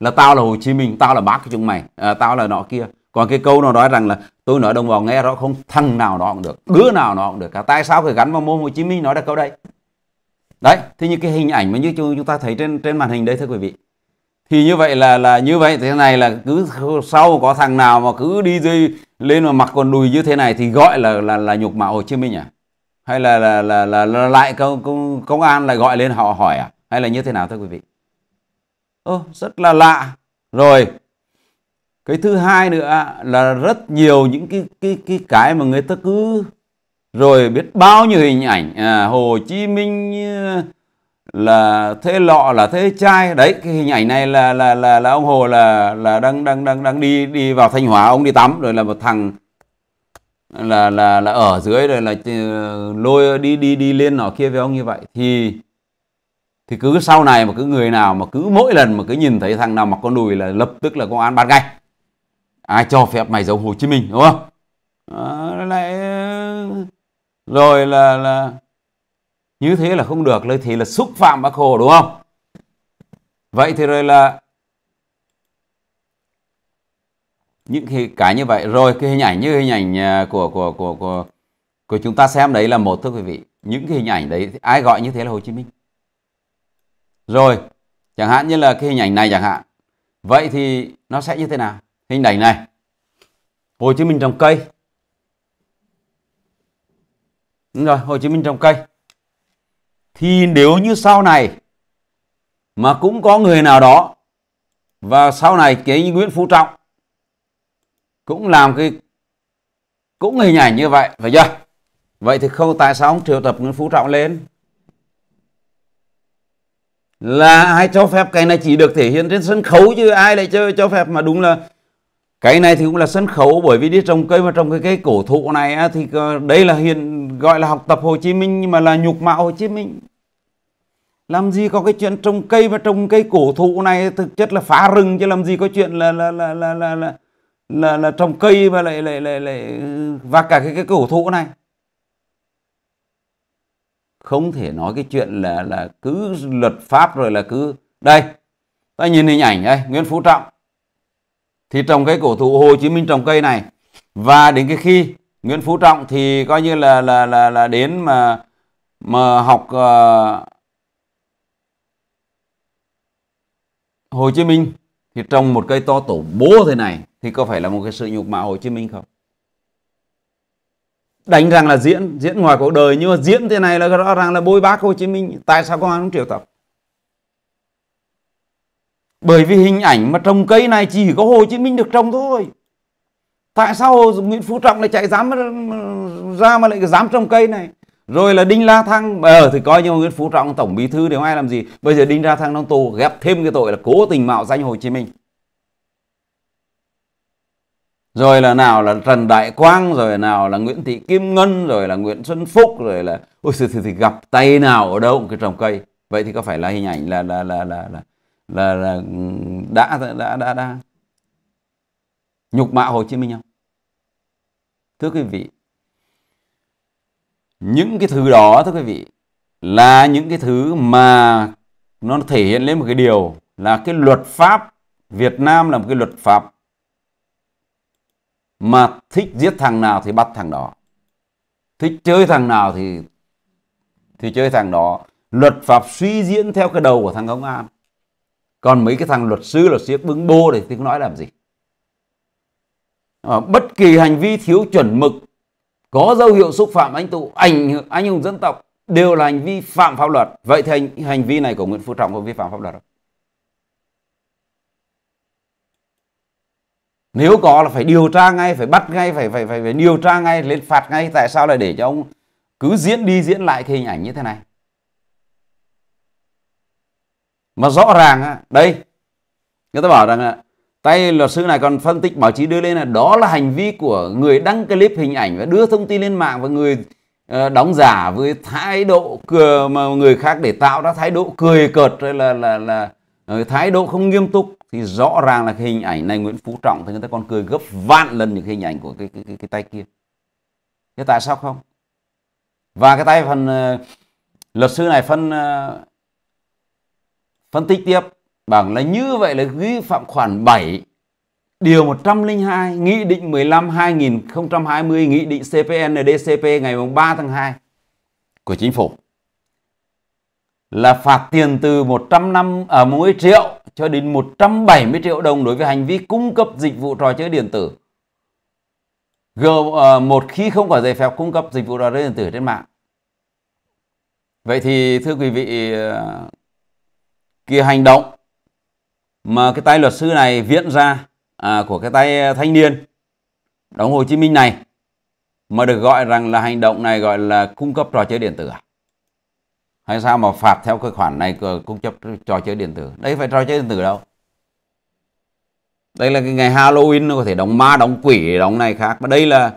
là tao là Hồ Chí Minh tao là bác của chúng mày à, tao là nọ kia còn cái câu nó nói rằng là tôi nói đồng bào nghe rõ không thằng nào nó cũng được đứa nào nó cũng được cả tại sao phải gắn vào môn Hồ Chí Minh nói được câu đây đấy thì những cái hình ảnh mà như chúng ta thấy trên trên màn hình đây thưa quý vị thì như vậy là là như vậy thế này là cứ sau có thằng nào mà cứ đi dây lên mà mặc quần đùi như thế này thì gọi là là là nhục mạo Hồ Chí Minh à hay là là là, là, là lại công, công công an lại gọi lên họ hỏi à hay là như thế nào thưa quý vị ô rất là lạ rồi cái thứ hai nữa là rất nhiều những cái cái cái cái mà người ta cứ rồi biết bao nhiêu hình ảnh à, Hồ Chí Minh à, là thế lọ là thế trai đấy cái hình ảnh này là là là là ông Hồ là là đang đang đang đang đi đi vào Thanh Hóa ông đi tắm rồi là một thằng là là là ở dưới rồi là ờ, lôi đi đi đi lên nọ kia với ông như vậy thì thì cứ sau này mà cứ người nào mà cứ mỗi lần mà cứ nhìn thấy thằng nào mặc con đùi là lập tức là công an bắt ngay ai cho phép mày giấu Hồ Chí Minh đúng không à, lại rồi là là như thế là không được lời thì là xúc phạm bác Hồ đúng không vậy thì rồi là những cái, cái như vậy rồi cái hình ảnh như hình ảnh à, của của của của của chúng ta xem đấy là một thưa quý vị những cái hình ảnh đấy ai gọi như thế là Hồ Chí Minh rồi chẳng hạn như là cái hình ảnh này chẳng hạn vậy thì nó sẽ như thế nào hình ảnh này Hồ Chí Minh trồng cây đúng rồi Hồ Chí Minh trồng cây thì nếu như sau này mà cũng có người nào đó và sau này cái Nguyễn Phú Trọng cũng làm cái cũng hình ảnh như vậy phải chưa vậy thì không tại sao ông triệu tập Nguyễn Phú Trọng lên là ai cho phép cái này chỉ được thể hiện trên sân khấu chứ ai lại cho cho phép mà đúng là cái này thì cũng là sân khấu bởi vì đi trồng cây và trồng cái cây cổ thụ này á, thì đây là hiện gọi là học tập Hồ Chí Minh nhưng mà là nhục mạo Hồ Chí Minh làm gì có cái chuyện trồng cây và trồng cây cổ thụ này thực chất là phá rừng chứ làm gì có chuyện là là là là là là là, là trồng cây và lại lại lại lại ừ, và cả cái cái cổ thụ này không thể nói cái chuyện là là cứ luật pháp rồi là cứ đây ta nhìn hình ảnh đây Nguyễn Phú Trọng thì trồng cây cổ thụ Hồ Chí Minh trồng cây này và đến cái khi Nguyễn Phú Trọng thì coi như là là là, là đến mà mà học uh, Hồ Chí Minh thì trồng một cây to tổ bố thế này thì có phải là một cái sự nhục mạ Hồ Chí Minh không? Đánh rằng là diễn, diễn ngoài cuộc đời nhưng mà diễn thế này là rõ ràng là bôi bác Hồ Chí Minh. Tại sao công an không triệu tập? bởi vì hình ảnh mà trồng cây này chỉ có Hồ Chí Minh được trồng thôi tại sao Nguyễn Phú Trọng lại chạy dám ra mà lại dám trồng cây này rồi là Đinh La Thăng ờ thì coi như Nguyễn Phú Trọng tổng bí thư đều ai làm gì bây giờ Đinh La Thăng đang tù ghép thêm cái tội là cố tình mạo danh Hồ Chí Minh rồi là nào là Trần Đại Quang rồi là nào là Nguyễn Thị Kim Ngân rồi là Nguyễn Xuân Phúc rồi là ôi thì, thì, thì gặp tay nào ở đâu cũng cái trồng cây vậy thì có phải là hình ảnh là là là là, là là, là đã, đã đã đã nhục mạ Hồ Chí Minh không? Thưa quý vị, những cái thứ đó thưa quý vị là những cái thứ mà nó thể hiện lên một cái điều là cái luật pháp Việt Nam là một cái luật pháp mà thích giết thằng nào thì bắt thằng đó thích chơi thằng nào thì thì chơi thằng đó luật pháp suy diễn theo cái đầu của thằng công an còn mấy cái thằng luật sư là siếc bưng bô thì tiếng nói làm gì à, bất kỳ hành vi thiếu chuẩn mực có dấu hiệu xúc phạm anh tụ ảnh hưởng anh hùng dân tộc đều là hành vi phạm pháp luật vậy thì hành, hành vi này của nguyễn phú trọng có vi phạm pháp luật không nếu có là phải điều tra ngay phải bắt ngay phải phải phải, phải điều tra ngay lên phạt ngay tại sao lại để cho ông cứ diễn đi diễn lại cái hình ảnh như thế này mà rõ ràng đây người ta bảo rằng là tay luật sư này còn phân tích báo chí đưa lên là đó là hành vi của người đăng clip hình ảnh và đưa thông tin lên mạng và người ờ, đóng giả với thái độ cười mà người khác để tạo ra thái độ cười cợt rồi là là là ờ, thái độ không nghiêm túc thì rõ ràng là cái hình ảnh này Nguyễn Phú Trọng thì người ta còn cười gấp vạn lần những hình ảnh của cái cái, cái, cái tay kia thế tại sao không và cái tay phần ờ, luật sư này phân Phân tích tiếp, bảo là như vậy là vi phạm khoản 7 Điều 102 Nghị định 15 2020 Nghị định CPNDCP ngày 3 tháng 2 của chính phủ là phạt tiền từ 150 ở à, mỗi triệu cho đến 170 triệu đồng đối với hành vi cung cấp dịch vụ trò chơi điện tử. g à, một khi không có giấy phép cung cấp dịch vụ trò chơi điện tử trên mạng. Vậy thì thưa quý vị à, cái hành động mà cái tay luật sư này viện ra à, của cái tay à, thanh niên đóng Hồ Chí Minh này mà được gọi rằng là hành động này gọi là cung cấp trò chơi điện tử à? hay sao mà phạt theo cái khoản này cung cấp trò chơi điện tử đây phải trò chơi điện tử đâu đây là cái ngày Halloween nó có thể đóng ma đóng quỷ đóng này khác mà đây là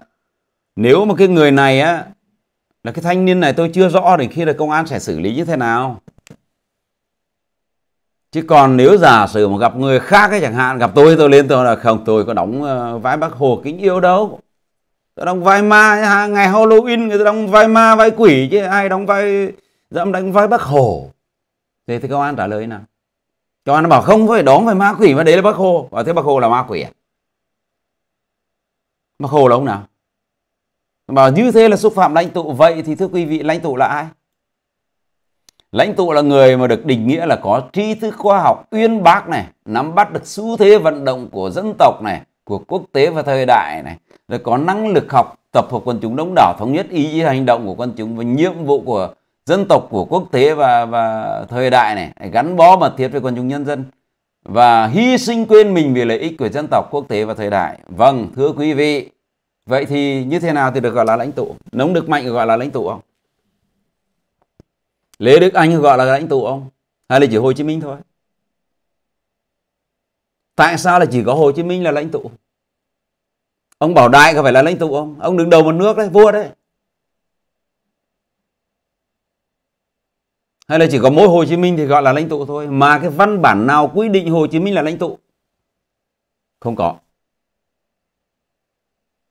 nếu mà cái người này á là cái thanh niên này tôi chưa rõ thì khi là công an sẽ xử lý như thế nào chứ còn nếu giả sử mà gặp người khác ấy chẳng hạn gặp tôi tôi lên tôi là không tôi có đóng ờ, vai bác hồ kính yêu đâu tôi đóng vai ma ngày halloween người ta đóng vai ma vai quỷ chứ ai đóng vai dẫm đánh vai bác hồ thế thì công an trả lời nào công an nó bảo không phải đóng vai ma quỷ mà đấy là bác hồ và thế bác hồ là ma quỷ à bác hồ là ông nào bảo như thế là xúc phạm lãnh tụ vậy thì thưa quý vị lãnh tụ là ai Lãnh tụ là người mà được định nghĩa là có tri thức khoa học uyên bác này, nắm bắt được xu thế vận động của dân tộc này, của quốc tế và thời đại này, rồi có năng lực học tập hợp quần chúng đông đảo thống nhất ý chí hành động của quần chúng và nhiệm vụ của dân tộc của quốc tế và và thời đại này gắn bó mật thiết với quần chúng nhân dân và hy sinh quên mình vì lợi ích của dân tộc quốc tế và thời đại vâng thưa quý vị vậy thì như thế nào thì được gọi là lãnh tụ nóng được mạnh gọi là lãnh tụ không Lê Đức Anh gọi là lãnh tụ không? hay là chỉ Hồ Chí Minh thôi tại sao là chỉ có Hồ Chí Minh là lãnh tụ ông Bảo Đại có phải là lãnh tụ không ông đứng đầu một nước đấy vua đấy hay là chỉ có mỗi Hồ Chí Minh thì gọi là lãnh tụ thôi mà cái văn bản nào quy định Hồ Chí Minh là lãnh tụ không có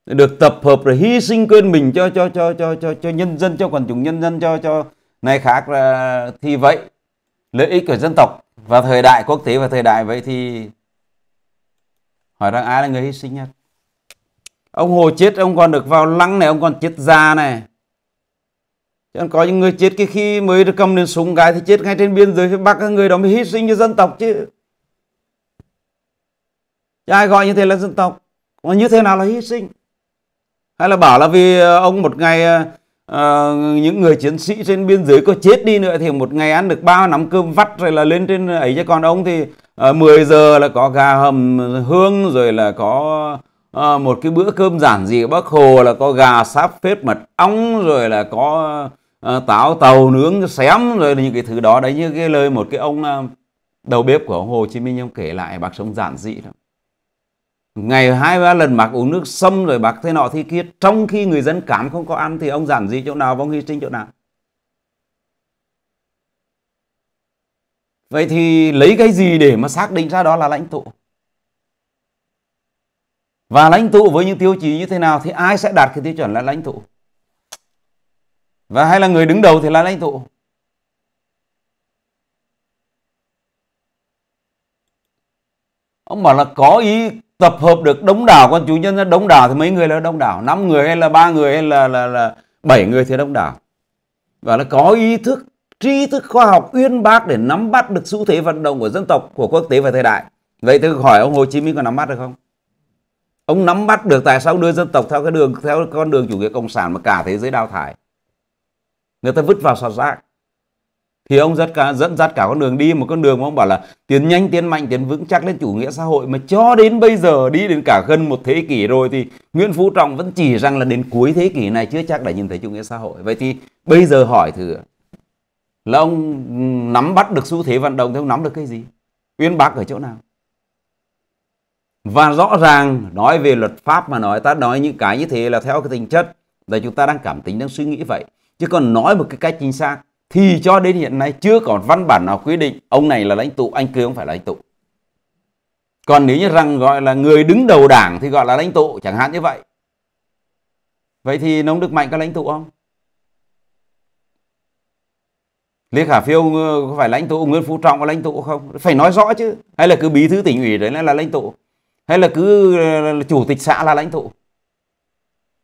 được tập hợp rồi hy sinh quên mình cho cho cho cho cho cho nhân dân cho quần chúng nhân dân cho cho nơi khác thì vậy lợi ích của dân tộc và thời đại quốc tế và thời đại vậy thì hỏi rằng ai là người hy sinh nhất ông hồ chết ông còn được vào lăng này ông còn chết già này chứ có những người chết cái khi mới được cầm đến súng cái thì chết ngay trên biên giới phía bắc người đó mới hy sinh cho dân tộc chứ chứ ai gọi như thế là dân tộc mà như thế nào là hy sinh hay là bảo là vì ông một ngày à, À, những người chiến sĩ trên biên giới có chết đi nữa thì một ngày ăn được bao nắm cơm vắt rồi là lên trên ấy cho con ông thì à, ờ, 10 giờ là có gà hầm hương rồi là có à, một cái bữa cơm giản dị bác hồ là có gà sáp phết mật ong rồi là có à, táo tàu nướng xém rồi là những cái thứ đó đấy như cái lời một cái ông à, đầu bếp của ông Hồ Chí Minh ông kể lại bác sống giản dị đó ngày hai ba lần bác uống nước sâm rồi bác thế nọ thế kia trong khi người dân cảm không có ăn thì ông giản gì chỗ nào và ông hy sinh chỗ nào vậy thì lấy cái gì để mà xác định ra đó là lãnh tụ và lãnh tụ với những tiêu chí như thế nào thì ai sẽ đạt cái tiêu chuẩn là lãnh tụ và hay là người đứng đầu thì là lãnh tụ ông bảo là có ý tập hợp được đông đảo con chú nhân dân đông đảo thì mấy người là đông đảo năm người hay là ba người hay là là là bảy người thì đông đảo và là có ý thức tri thức khoa học uyên bác để nắm bắt được xu thế vận động của dân tộc của quốc tế và thời đại vậy tôi hỏi ông Hồ Chí Minh có nắm bắt được không ông nắm bắt được tại sao đưa dân tộc theo cái đường theo con đường chủ nghĩa cộng sản mà cả thế giới đào thải người ta vứt vào sọt rác thì ông rất cả dẫn dắt cả con đường đi một con đường mà ông bảo là tiến nhanh tiến mạnh tiến vững chắc lên chủ nghĩa xã hội mà cho đến bây giờ đi đến cả gần một thế kỷ rồi thì Nguyễn Phú Trọng vẫn chỉ rằng là đến cuối thế kỷ này chưa chắc đã nhìn thấy chủ nghĩa xã hội vậy thì bây giờ hỏi thử là ông nắm bắt được xu thế vận động thì ông nắm được cái gì uyên bác ở chỗ nào và rõ ràng nói về luật pháp mà nói ta nói những cái như thế là theo cái tính chất là chúng ta đang cảm tính đang suy nghĩ vậy chứ còn nói một cái cách chính xác thì cho đến hiện nay chưa có văn bản nào quy định ông này là lãnh tụ anh kia không phải là lãnh tụ còn nếu như rằng gọi là người đứng đầu đảng thì gọi là lãnh tụ chẳng hạn như vậy vậy thì nông đức mạnh có lãnh tụ không Lý Khả Phiêu ờ, có phải lãnh tụ Nguyễn Phú Trọng có lãnh tụ không? Phải nói rõ chứ. Hay là cứ bí thư tỉnh ủy đấy là lãnh tụ? Hay là cứ ờ, chủ tịch xã là lãnh tụ?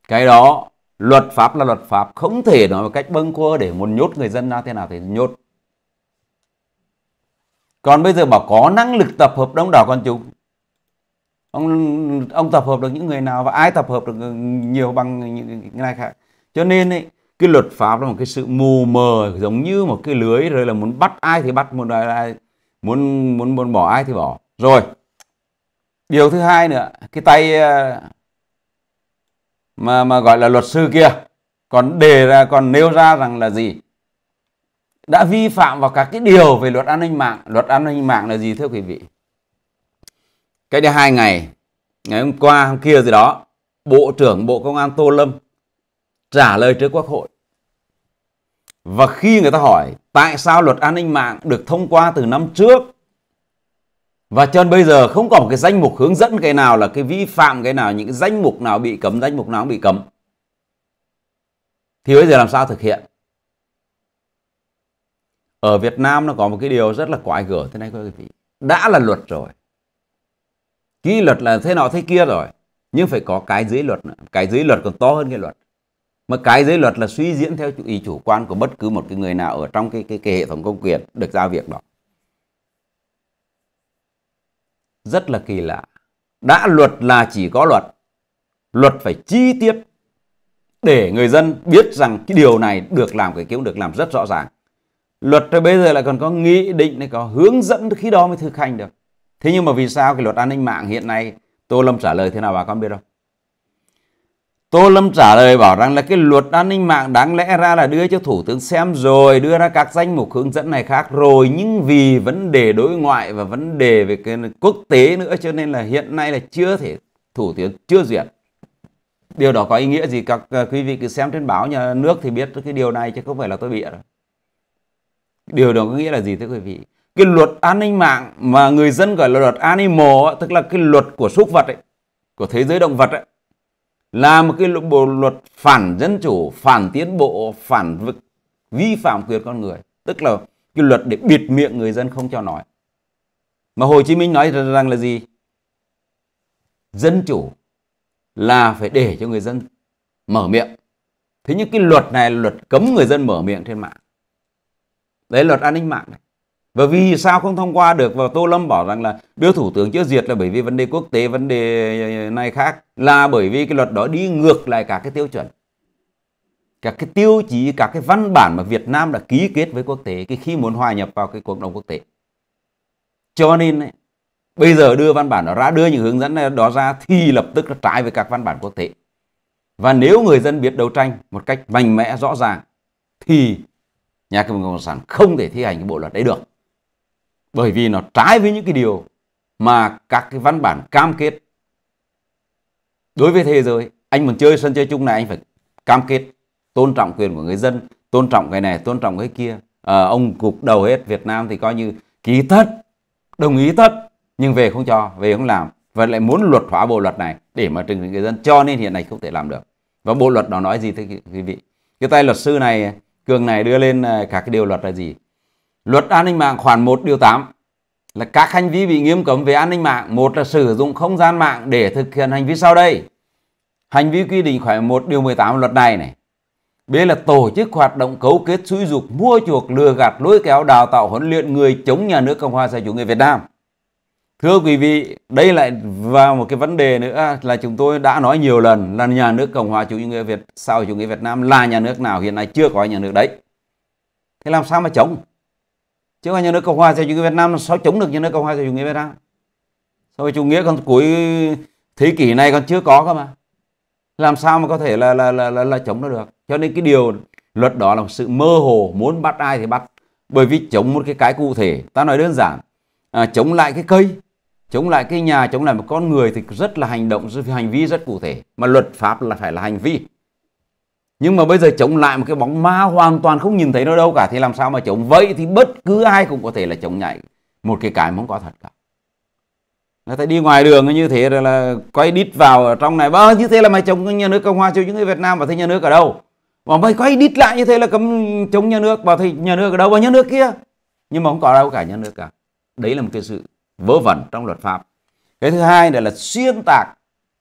Cái đó luật pháp là luật pháp không thể nói một cách bâng cua để muốn nhốt người dân ra thế nào thì nhốt còn bây giờ bảo có năng lực tập hợp đông đảo con chúng ông ông tập hợp được những người nào và ai tập hợp được nhiều bằng những này khác cho nên ấy, cái luật pháp là một cái sự mù mờ giống như một cái lưới rồi là muốn bắt ai thì bắt muốn ai muốn muốn muốn bỏ ai thì bỏ rồi điều thứ hai nữa cái tay mà mà gọi là luật sư kia còn đề ra còn nêu ra rằng là gì đã vi phạm vào các cái điều về luật an ninh mạng luật an ninh mạng là gì thưa quý vị cách đây hai ngày ngày hôm qua hôm kia gì đó bộ trưởng bộ công an tô lâm trả lời trước quốc hội và khi người ta hỏi tại sao luật an ninh mạng được thông qua từ năm trước và cho nên bây giờ không có một cái danh mục hướng dẫn cái nào là cái vi phạm cái nào những cái danh mục nào bị cấm danh mục nào cũng bị cấm thì bây giờ làm sao thực hiện ở Việt Nam nó có một cái điều rất là quái gở thế này quý vị đã là luật rồi ký luật là thế nọ thế kia rồi nhưng phải có cái dưới luật nữa. cái dưới luật còn to hơn cái luật mà cái dưới luật là suy diễn theo chủ ý chủ quan của bất cứ một cái người nào ở trong cái cái, cái hệ thống công quyền được giao việc đó rất là kỳ lạ. Đã luật là chỉ có luật, luật phải chi tiết để người dân biết rằng cái điều này được làm cái kiểu được làm rất rõ ràng. Luật rồi bây giờ lại còn có nghị định này có hướng dẫn khi đó mới thực hành được. Thế nhưng mà vì sao cái luật an ninh mạng hiện nay Tô Lâm trả lời thế nào bà con biết không? Tô Lâm trả lời bảo rằng là cái luật an ninh mạng đáng lẽ ra là đưa cho Thủ tướng xem rồi, đưa ra các danh mục hướng dẫn này khác rồi. Nhưng vì vấn đề đối ngoại và vấn đề về cái quốc tế nữa cho nên là hiện nay là chưa thể Thủ tướng chưa duyệt. Điều đó có ý nghĩa gì các ờ, quý vị cứ xem trên báo nhà nước thì biết cái điều này chứ không phải là tôi bịa đâu. Điều đó có nghĩa là gì thưa quý vị? Cái luật an ninh mạng mà người dân gọi là luật animal, tức là cái luật của súc vật ấy, của thế giới động vật ấy, là một cái bộ luật phản dân chủ, phản tiến bộ, phản vực, vi phạm quyền con người. Tức là cái luật để bịt miệng người dân không cho nói. Mà Hồ Chí Minh nói rằng là gì? Dân chủ là phải để cho người dân mở miệng. Thế nhưng cái luật này là luật cấm người dân mở miệng trên mạng. Đấy luật an ninh mạng này và vì sao không thông qua được và tô lâm bảo rằng là đưa thủ tướng chưa diệt là bởi vì vấn đề quốc tế vấn đề này khác là bởi vì cái luật đó đi ngược lại cả cái tiêu chuẩn các cái tiêu chí các cái văn bản mà Việt Nam đã ký kết với quốc tế cái khi muốn hòa nhập vào cái cộng đồng quốc tế cho nên ấy, bây giờ đưa văn bản đó ra đưa những hướng dẫn đó ra thì lập tức là trái với các văn bản quốc tế và nếu người dân biết đấu tranh một cách mạnh mẽ rõ ràng thì nhà cầm quyền cộng sản không thể thi hành cái bộ luật đấy được bởi vì nó trái với những cái điều mà các cái văn bản cam kết đối với thế giới anh muốn chơi sân chơi chung này anh phải cam kết tôn trọng quyền của người dân tôn trọng cái này tôn trọng cái kia à, ông cục đầu hết Việt Nam thì coi như ký thất đồng ý thất nhưng về không cho về không làm và lại muốn luật hóa bộ luật này để mà trừng trị người dân cho nên hiện nay không thể làm được và bộ luật đó nói gì thưa quý vị cái tay luật sư này cường này đưa lên ờ, các cái điều luật là gì Luật an ninh mạng khoản 1 điều 8 là các hành vi bị nghiêm cấm về an ninh mạng. Một là sử dụng không gian mạng để thực hiện hành vi sau đây. Hành vi quy định khoản 1 điều 18 luật này này. B là tổ chức hoạt động cấu kết suy dục mua chuộc lừa gạt lôi kéo đào tạo huấn luyện người chống nhà nước Cộng hòa xã chủ nghĩa Việt Nam. Thưa quý vị, đây lại vào một cái vấn đề nữa à, là chúng tôi đã nói nhiều lần là nhà nước Cộng hòa chủ nghĩa Việt sau chủ nghĩa Việt Nam là nhà nước nào hiện nay chưa có nhà nước đấy. Thế làm sao mà chống? chứ mà nhà nước cộng hòa xã hội chủ nghĩa việt nam làm sao chống được nhà nước cộng hòa xã hội chủ nghĩa việt nam xã hội chủ nghĩa còn cuối thế kỷ này còn chưa có cơ mà làm sao mà có thể là là là là, là chống nó được cho nên cái điều luật đó là một sự mơ hồ muốn bắt ai thì bắt bởi vì chống một cái cái cụ thể ta nói đơn giản à, chống lại cái cây chống lại cái nhà chống lại một con người thì rất là hành động hành vi rất cụ thể mà luật pháp là phải là hành vi nhưng mà bây giờ chống lại một cái bóng ma hoàn toàn không nhìn thấy nó đâu cả thì làm sao mà chống vậy thì bất cứ ai cũng có thể là chống nhảy một cái cái mà không có thật cả người ta đi ngoài đường như thế rồi là quay đít vào ở trong này bơ vâng, như thế là mày chống nhà nước cộng hòa cho những người việt nam và thấy nhà nước ở đâu mà mày quay đít lại như thế là cấm chống nhà nước và thì nhà nước ở đâu và nhà nước kia nhưng mà không có đâu cả nhà nước cả đấy là một cái sự vớ vẩn trong luật pháp cái thứ hai là, là xuyên tạc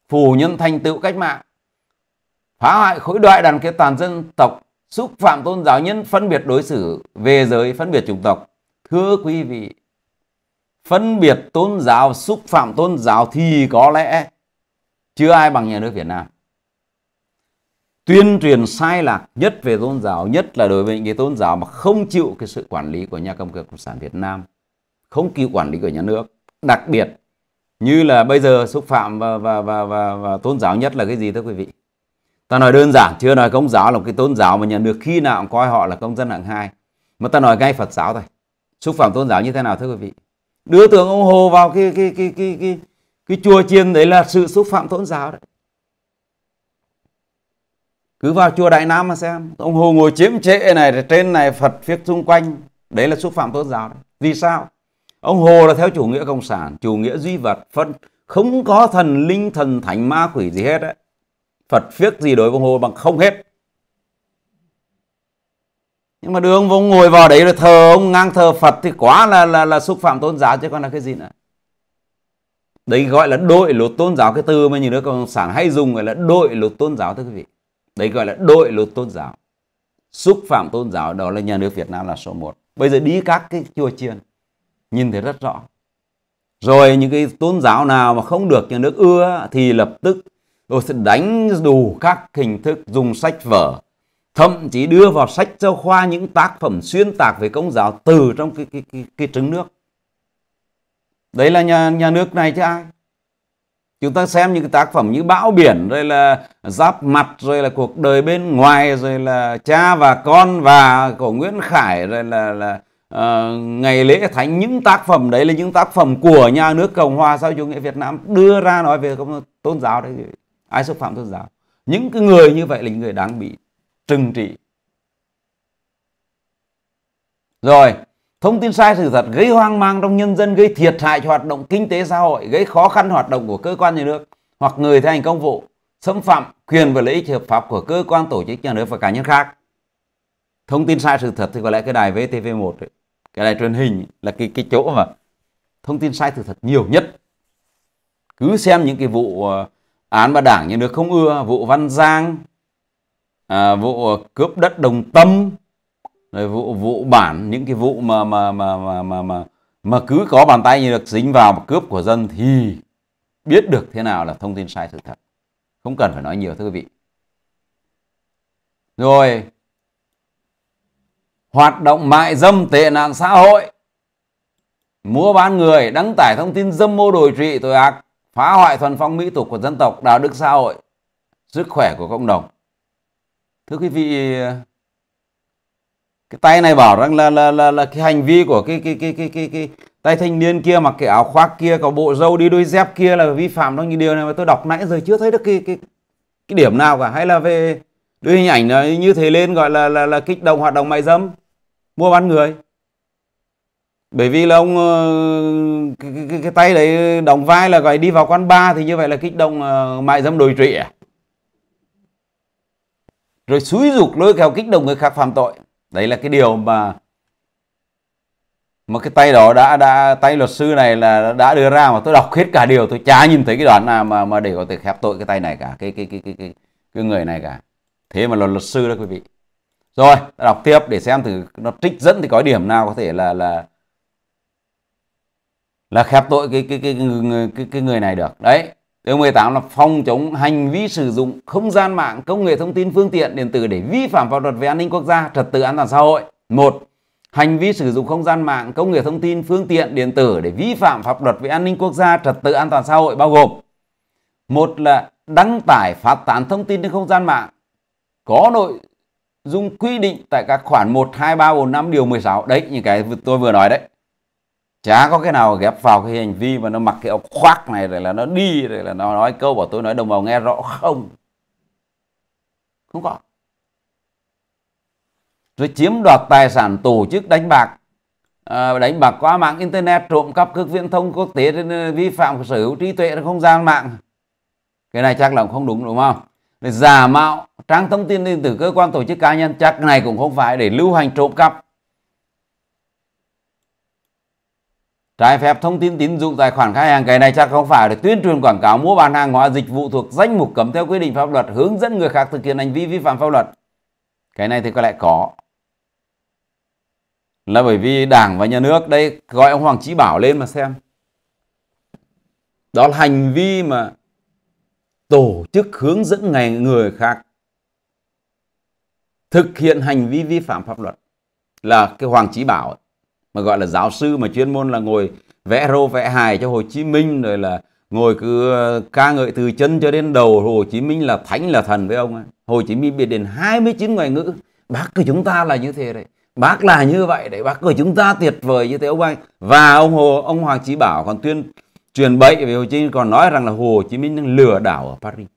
phủ nhận thành tựu cách mạng phá hoại khối đại đoàn kết toàn dân tộc, xúc phạm tôn giáo nhân, phân biệt đối xử về giới, phân biệt chủng tộc. Thưa quý vị, phân biệt tôn giáo, xúc phạm tôn giáo thì có lẽ chưa ai bằng nhà nước Việt Nam. Tuyên truyền sai lạc nhất về tôn giáo, nhất là đối với những cái tôn giáo mà không chịu cái sự quản lý của nhà cầm quyền cộng sản Việt Nam, không chịu quản lý của nhà nước. Đặc biệt như là bây giờ xúc phạm và và và và, và tôn giáo nhất là cái gì thưa quý vị? ta nói đơn giản chưa nói công giáo là một cái tôn giáo mà nhà nước khi nào cũng coi họ là công dân hạng hai mà ta nói ngay phật giáo thôi xúc phạm tôn giáo như thế nào thưa quý vị đưa tượng ông hồ vào cái cái cái cái cái cái chùa chiền đấy là sự xúc phạm tôn giáo đấy cứ vào chùa đại nam mà xem ông hồ ngồi chiếm trệ này trên này phật viết xung quanh đấy là xúc phạm tôn giáo đấy. vì sao ông hồ là theo chủ nghĩa cộng sản chủ nghĩa duy vật phân không có thần linh thần thánh ma quỷ gì hết đấy Phật phiếc gì đối với ông Hồ bằng không hết nhưng mà đưa ông vô ngồi vào đấy là thờ ông ngang thờ Phật thì quá là là là xúc phạm tôn giáo chứ còn là cái gì nữa đấy gọi là đội lột tôn giáo cái từ mà nhà nước cộng sản hay dùng gọi là đội lột tôn giáo thưa quý vị đấy gọi là đội lột tôn giáo xúc phạm tôn giáo đó là nhà nước Việt Nam là số 1 bây giờ đi các cái chùa chiền nhìn thấy rất rõ rồi những cái tôn giáo nào mà không được nhà nước ưa thì lập tức tôi sẽ đánh đủ các hình thức dùng sách vở thậm chí đưa vào sách giáo khoa những tác phẩm xuyên tạc về công giáo từ trong cái cái cái, cái trứng nước đấy là nhà nhà nước này chứ ai chúng ta xem những cái tác phẩm như bão biển rồi là giáp mặt rồi là cuộc đời bên ngoài rồi là cha và con và của nguyễn khải rồi là là uh, ngày lễ thánh những tác phẩm đấy là những tác phẩm của nhà nước cộng hòa xã chủ nghĩa việt nam đưa ra nói về công tôn giáo đấy ai xúc phạm tôn giáo những cái người như vậy là những người đáng bị trừng trị rồi thông tin sai sự thật gây hoang mang trong nhân dân gây thiệt hại cho hoạt động kinh tế xã hội gây khó khăn hoạt động của cơ quan nhà nước hoặc người thi hành công vụ xâm phạm quyền và lợi ích hợp pháp của cơ quan tổ chức nhà nước và cá nhân khác thông tin sai sự thật thì có lẽ cái đài VTV1 ấy, cái đài truyền hình là cái cái chỗ mà thông tin sai sự thật nhiều nhất cứ xem những cái vụ uh, án mà đảng nhà nước không ưa vụ văn giang à, vụ cướp đất đồng tâm rồi vụ vụ bản những cái vụ mà mà mà mà mà mà, mà cứ có bàn tay như được dính vào mà cướp của dân thì biết được thế nào là thông tin sai sự thật không cần phải nói nhiều thưa quý vị rồi hoạt động mại dâm tệ nạn xã hội mua bán người đăng tải thông tin dâm mô đổi trị tội ác phá hoại thuần phong mỹ tục của dân tộc, đạo đức xã hội, sức khỏe của cộng đồng. Thưa quý vị, cái tay này bảo rằng là là là, là cái hành vi của cái cái cái cái cái, cái tay thanh niên kia mặc cái áo khoác kia, có bộ râu đi đôi dép kia là vi phạm trong những điều này mà tôi đọc nãy giờ chưa thấy được cái cái cái điểm nào cả hay là về đưa hình ảnh như thế lên gọi là là là kích động hoạt động mại dâm mua bán người bởi vì là ông ờ, cái, cái, cái tay đấy đóng vai là gọi đi vào quán bar thì như vậy là kích động ờ, mại dâm đồi trụy à? rồi xúi dục lôi kéo kích động người khác phạm tội đấy là cái điều mà mà cái tay đó đã đã tay luật sư này là đã đưa ra mà tôi đọc hết cả điều tôi chả nhìn thấy cái đoạn nào mà mà để có thể khép tội cái tay này cả cái cái cái cái cái, cái người này cả thế mà là luật sư đó quý vị rồi đọc tiếp để xem thử nó trích dẫn thì có điểm nào có thể là là là khép tội cái cái cái người cái, cái người này được đấy điều 18 là phòng chống hành vi sử dụng không gian mạng công nghệ thông tin phương tiện điện tử để vi phạm pháp luật về an ninh quốc gia trật tự an toàn xã hội một hành vi sử dụng không gian mạng công nghệ thông tin phương tiện điện tử để vi phạm pháp luật về an ninh quốc gia trật tự an toàn xã hội bao gồm một là đăng tải phát tán thông tin trên không gian mạng có nội dung quy định tại các khoản 1, 2, 3, 4, 5 điều 16 đấy những cái tôi vừa nói đấy chả có cái nào ghép vào cái hành vi mà nó mặc cái áo khoác này rồi là nó đi rồi là nó nói câu bảo tôi nói đồng bào nghe rõ không không có rồi chiếm đoạt tài sản tổ chức đánh bạc à, đánh bạc qua mạng internet trộm cắp cước viễn thông quốc tế ờ, vi phạm sở hữu trí tuệ không gian mạng cái này chắc là cũng không đúng đúng không để giả mạo trang thông tin điện tử cơ quan tổ chức cá nhân chắc này cũng không phải để lưu hành trộm cắp trái phép thông tin tín dụng tài khoản khách hàng cái này chắc không phải để tuyên truyền quảng cáo mua bán hàng hóa dịch vụ thuộc danh mục cấm theo quy định pháp luật hướng dẫn người khác thực hiện hành vi vi phạm pháp luật cái này thì có lẽ có là bởi vì đảng và nhà nước đây gọi ông Hoàng Chí Bảo lên mà xem đó là hành vi mà tổ chức hướng dẫn ngày người khác thực hiện hành vi vi phạm pháp luật là cái Hoàng Chí Bảo ấy mà gọi là giáo sư mà chuyên môn là ngồi vẽ rô vẽ hài cho Hồ Chí Minh rồi là ngồi cứ ờ, ca ngợi từ chân cho đến đầu Hồ Chí Minh là thánh là thần với ông ấy. Hồ Chí Minh biết đến 29 ngoại ngữ bác của chúng ta là như thế đấy bác là như vậy đấy bác của chúng ta tuyệt vời như thế ông anh và ông Hồ ông Hoàng Chí Bảo còn tuyên truyền bậy về Hồ Chí Minh còn nói rằng là Hồ Chí Minh đang lừa đảo ở Paris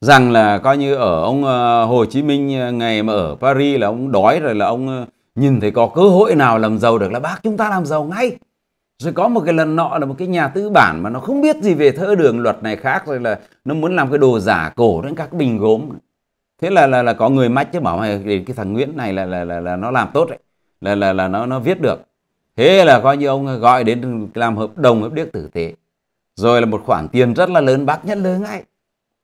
rằng là coi như ở ông ờ, Hồ Chí Minh ờ, ngày mà ở Paris là ông đói rồi là ông ờ, nhìn thấy có cơ hội nào làm giàu được là bác chúng ta làm giàu ngay rồi có một cái lần nọ là một cái nhà tư bản mà nó không biết gì về thơ đường luật này khác rồi là nó muốn làm cái đồ giả cổ đến các bình gốm thế là là là có người mách chứ bảo này cái thằng Nguyễn này là là là, là nó làm tốt đấy là là là nó nó viết được thế là coi như ông gọi đến làm hợp đồng hợp điếc tử tế rồi là một khoản tiền rất là lớn bác nhận lớn ngay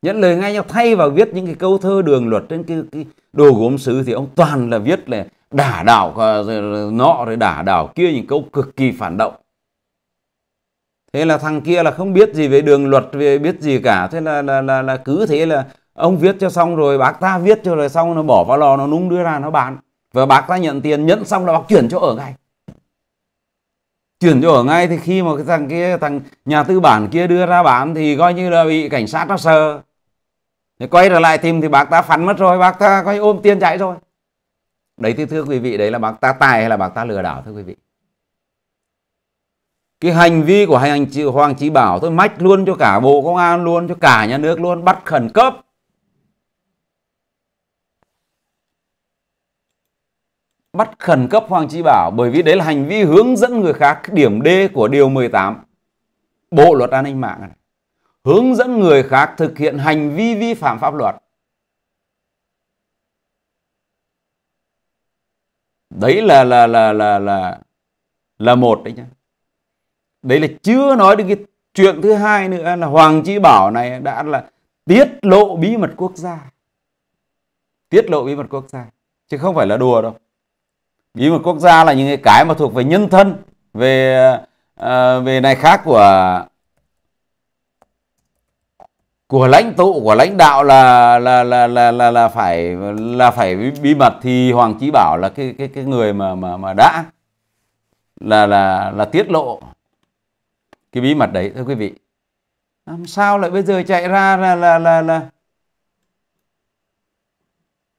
nhận lời ngay nhau thay vào viết những cái câu thơ đường luật trên cái, cái đồ gốm sứ thì ông toàn là viết là đả đảo ờ, nọ rồi đả đảo kia những câu cực kỳ phản động thế là thằng kia là không biết gì về đường luật về biết gì cả thế là là là, là cứ thế là ông viết cho xong rồi bác ta viết cho rồi xong nó bỏ vào lò nó nung đưa ra nó bán và bác ta nhận tiền nhận xong là bác chuyển cho ở ngay chuyển cho ở ngay thì khi mà cái thằng kia thằng nhà tư bản kia đưa ra bán thì coi như là bị cảnh sát nó sờ Thế quay trở lại tìm thì bác ta phắn mất rồi, bác ta coi ôm tiền chạy rồi. Đấy thì thưa quý vị, đấy là bác ta tài hay là bác ta lừa đảo thưa quý vị. Cái hành vi của hành Hoàng Chí Bảo tôi mách luôn cho cả Bộ Công an luôn, cho cả nhà nước luôn, bắt khẩn cấp. Bắt khẩn cấp Hoàng Chí Bảo bởi vì đấy là hành vi hướng dẫn người khác điểm D của Điều 18 Bộ Luật An ninh mạng này hướng dẫn người khác thực hiện hành vi vi phạm pháp luật. Đấy là là là là là là một đấy nhá. Đấy là chưa nói đến cái chuyện thứ hai nữa là Hoàng Chí Bảo này đã là tiết lộ bí mật quốc gia. Tiết lộ bí mật quốc gia chứ không phải là đùa đâu. Bí mật quốc gia là những cái mà thuộc về nhân thân, về uh, về này khác của của lãnh tụ của lãnh đạo là là là là là, là phải là phải bí mật thì Hoàng Chí Bảo là cái cái cái người mà mà mà đã là là là tiết lộ cái bí mật đấy thưa quý vị làm sao lại bây giờ chạy ra là là là là,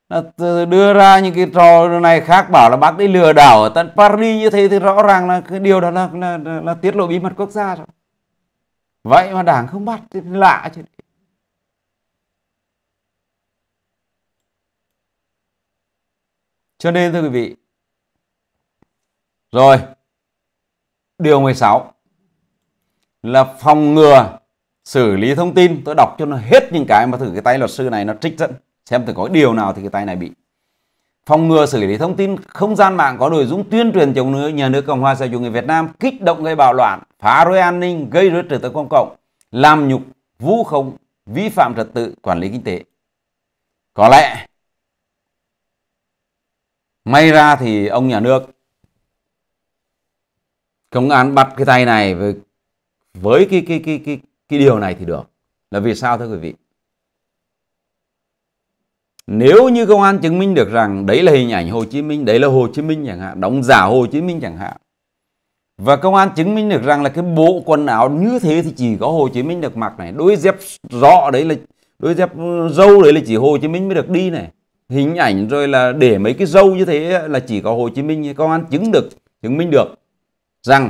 là đưa ra những cái trò này khác bảo là bác đi lừa đảo ở tận Paris như thế thì rõ ràng là cái điều đó là là, là, là tiết lộ bí mật quốc gia rồi vậy mà đảng không bắt thì lạ chứ Cho nên thưa quý vị. Rồi. Điều 16 là phòng ngừa xử lý thông tin. Tôi đọc cho nó hết những cái mà thử cái tay luật sư này nó trích dẫn. Xem thử có điều nào thì cái tay này bị. Phòng ngừa xử lý thông tin không gian mạng có nội dung tuyên truyền chống nước nhà nước Cộng hòa xã chủ nghĩa Việt Nam kích động gây bạo loạn, phá rối an ninh, gây rối trật tự công cộng, làm nhục, vu khống, vi phạm trật tự quản lý kinh tế. Có lẽ may ra thì ông nhà nước công an bắt cái tay này với với cái cái cái cái cái điều này thì được là vì sao thưa quý vị nếu như công an chứng minh được rằng đấy là hình ảnh Hồ Chí Minh đấy là Hồ Chí Minh chẳng hạn đóng giả Hồ Chí Minh chẳng hạn và công an chứng minh được rằng là cái bộ quần áo như thế thì chỉ có Hồ Chí Minh được mặc này đôi dép rõ đấy là đôi dép dâu đấy là chỉ Hồ Chí Minh mới được đi này hình ảnh rồi là để mấy cái dâu như thế là chỉ có Hồ Chí Minh công an chứng được chứng minh được rằng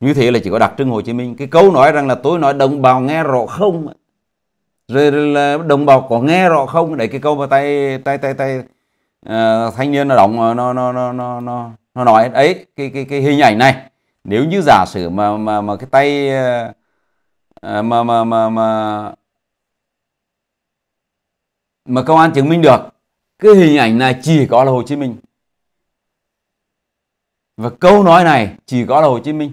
như thế là chỉ có đặc trưng Hồ Chí Minh cái câu nói rằng là tôi nói đồng bào nghe rõ không rồi là đồng bào có nghe rõ không đấy cái câu mà tay tay tay tay uh, thanh niên nó đóng nó nó nó nó nó nó nói ấy cái cái cái hình ảnh này nếu như giả sử mà mà mà cái tay uh, mà mà mà mà mà công an chứng minh được cái hình ảnh này chỉ có là Hồ Chí Minh và câu nói này chỉ có là Hồ Chí Minh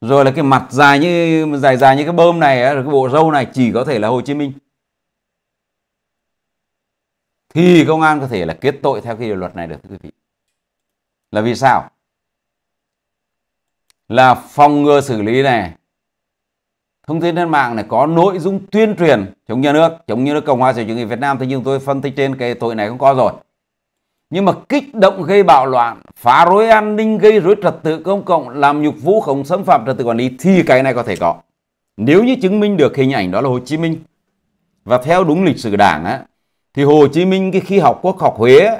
rồi là cái mặt dài như dài dài như cái bơm này rồi cái bộ râu này chỉ có thể là Hồ Chí Minh thì công an có thể là kết tội theo cái điều luật này được thưa quý vị là vì sao là phòng ngừa xử lý này thông tin trên mạng này có nội dung tuyên truyền chống nhà nước chống nhà nước cộng hòa xã hội chủ nghĩa việt nam Thì nhưng tôi phân tích trên cái tội này cũng có rồi nhưng mà kích động gây bạo loạn phá rối an ninh gây rối trật tự công cộng làm nhục vũ khống xâm phạm trật tự quản lý thì cái này có thể có nếu như chứng minh được hình ảnh đó là hồ chí minh và theo đúng lịch sử đảng á, thì hồ chí minh cái khi học quốc học huế á,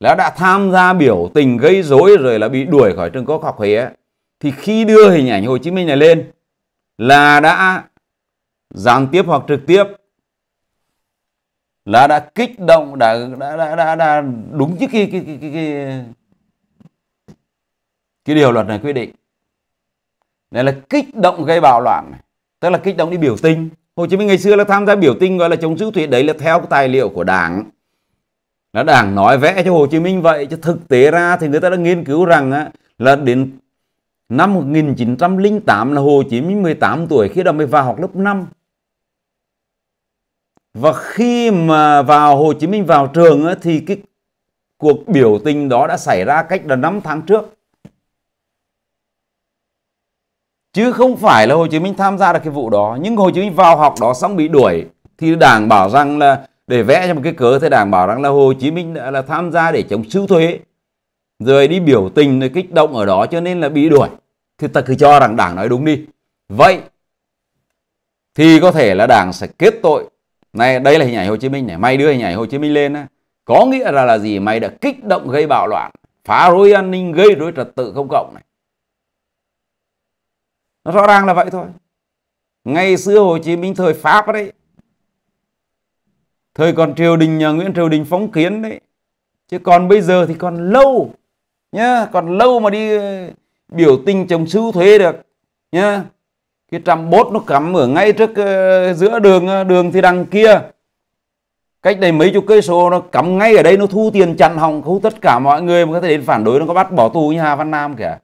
là đã tham gia biểu tình gây rối rồi là bị đuổi khỏi trường quốc học huế thì khi đưa hình ảnh hồ chí minh này lên là đã gián tiếp hoặc trực tiếp là đã kích động đã đã đã, đã, đã đúng với cái cái, cái cái cái cái điều luật này quy định này là kích động gây bạo loạn này. tức là kích động đi biểu tình Hồ Chí Minh ngày xưa là tham gia biểu tình gọi là chống giữ thủy đấy là theo tài liệu của đảng là đảng nói vẽ cho Hồ Chí Minh vậy chứ thực tế ra thì người ta đã nghiên cứu rằng á, là đến Năm 1908 là Hồ Chí Minh 18 tuổi khi đó mới vào học lớp 5. Và khi mà vào Hồ Chí Minh vào trường ấy, thì cái cuộc biểu tình đó đã xảy ra cách là 5 tháng trước. Chứ không phải là Hồ Chí Minh tham gia được cái vụ đó. Nhưng Hồ Chí Minh vào học đó xong bị đuổi thì đảng bảo rằng là để vẽ cho một cái cớ thì đảng bảo rằng là Hồ Chí Minh đã là tham gia để chống sưu thuế rồi đi biểu tình rồi kích động ở đó cho nên là bị đuổi thì ta cứ cho rằng đảng nói đúng đi vậy thì có thể là đảng sẽ kết tội này đây là hình ảnh Hồ Chí Minh này mày đưa hình ảnh Hồ Chí Minh lên á có nghĩa là là gì mày đã kích động gây bạo loạn phá rối an ninh gây rối trật tự công cộng này nó rõ ràng là vậy thôi ngày xưa Hồ Chí Minh thời Pháp đấy thời còn triều đình nhà Nguyễn Triều Đình phóng kiến đấy chứ còn bây giờ thì còn lâu nhá còn lâu mà đi biểu tình chống sưu thuế được nhá cái trăm bốt nó cắm ở ngay trước ờ, giữa đường ờ, đường thì đằng kia cách đây mấy chục cây số nó cắm ngay ở đây nó thu tiền chặn hỏng khu tất cả mọi người mà có thể đến phản đối nó có bắt bỏ tù như Hà Văn Nam kìa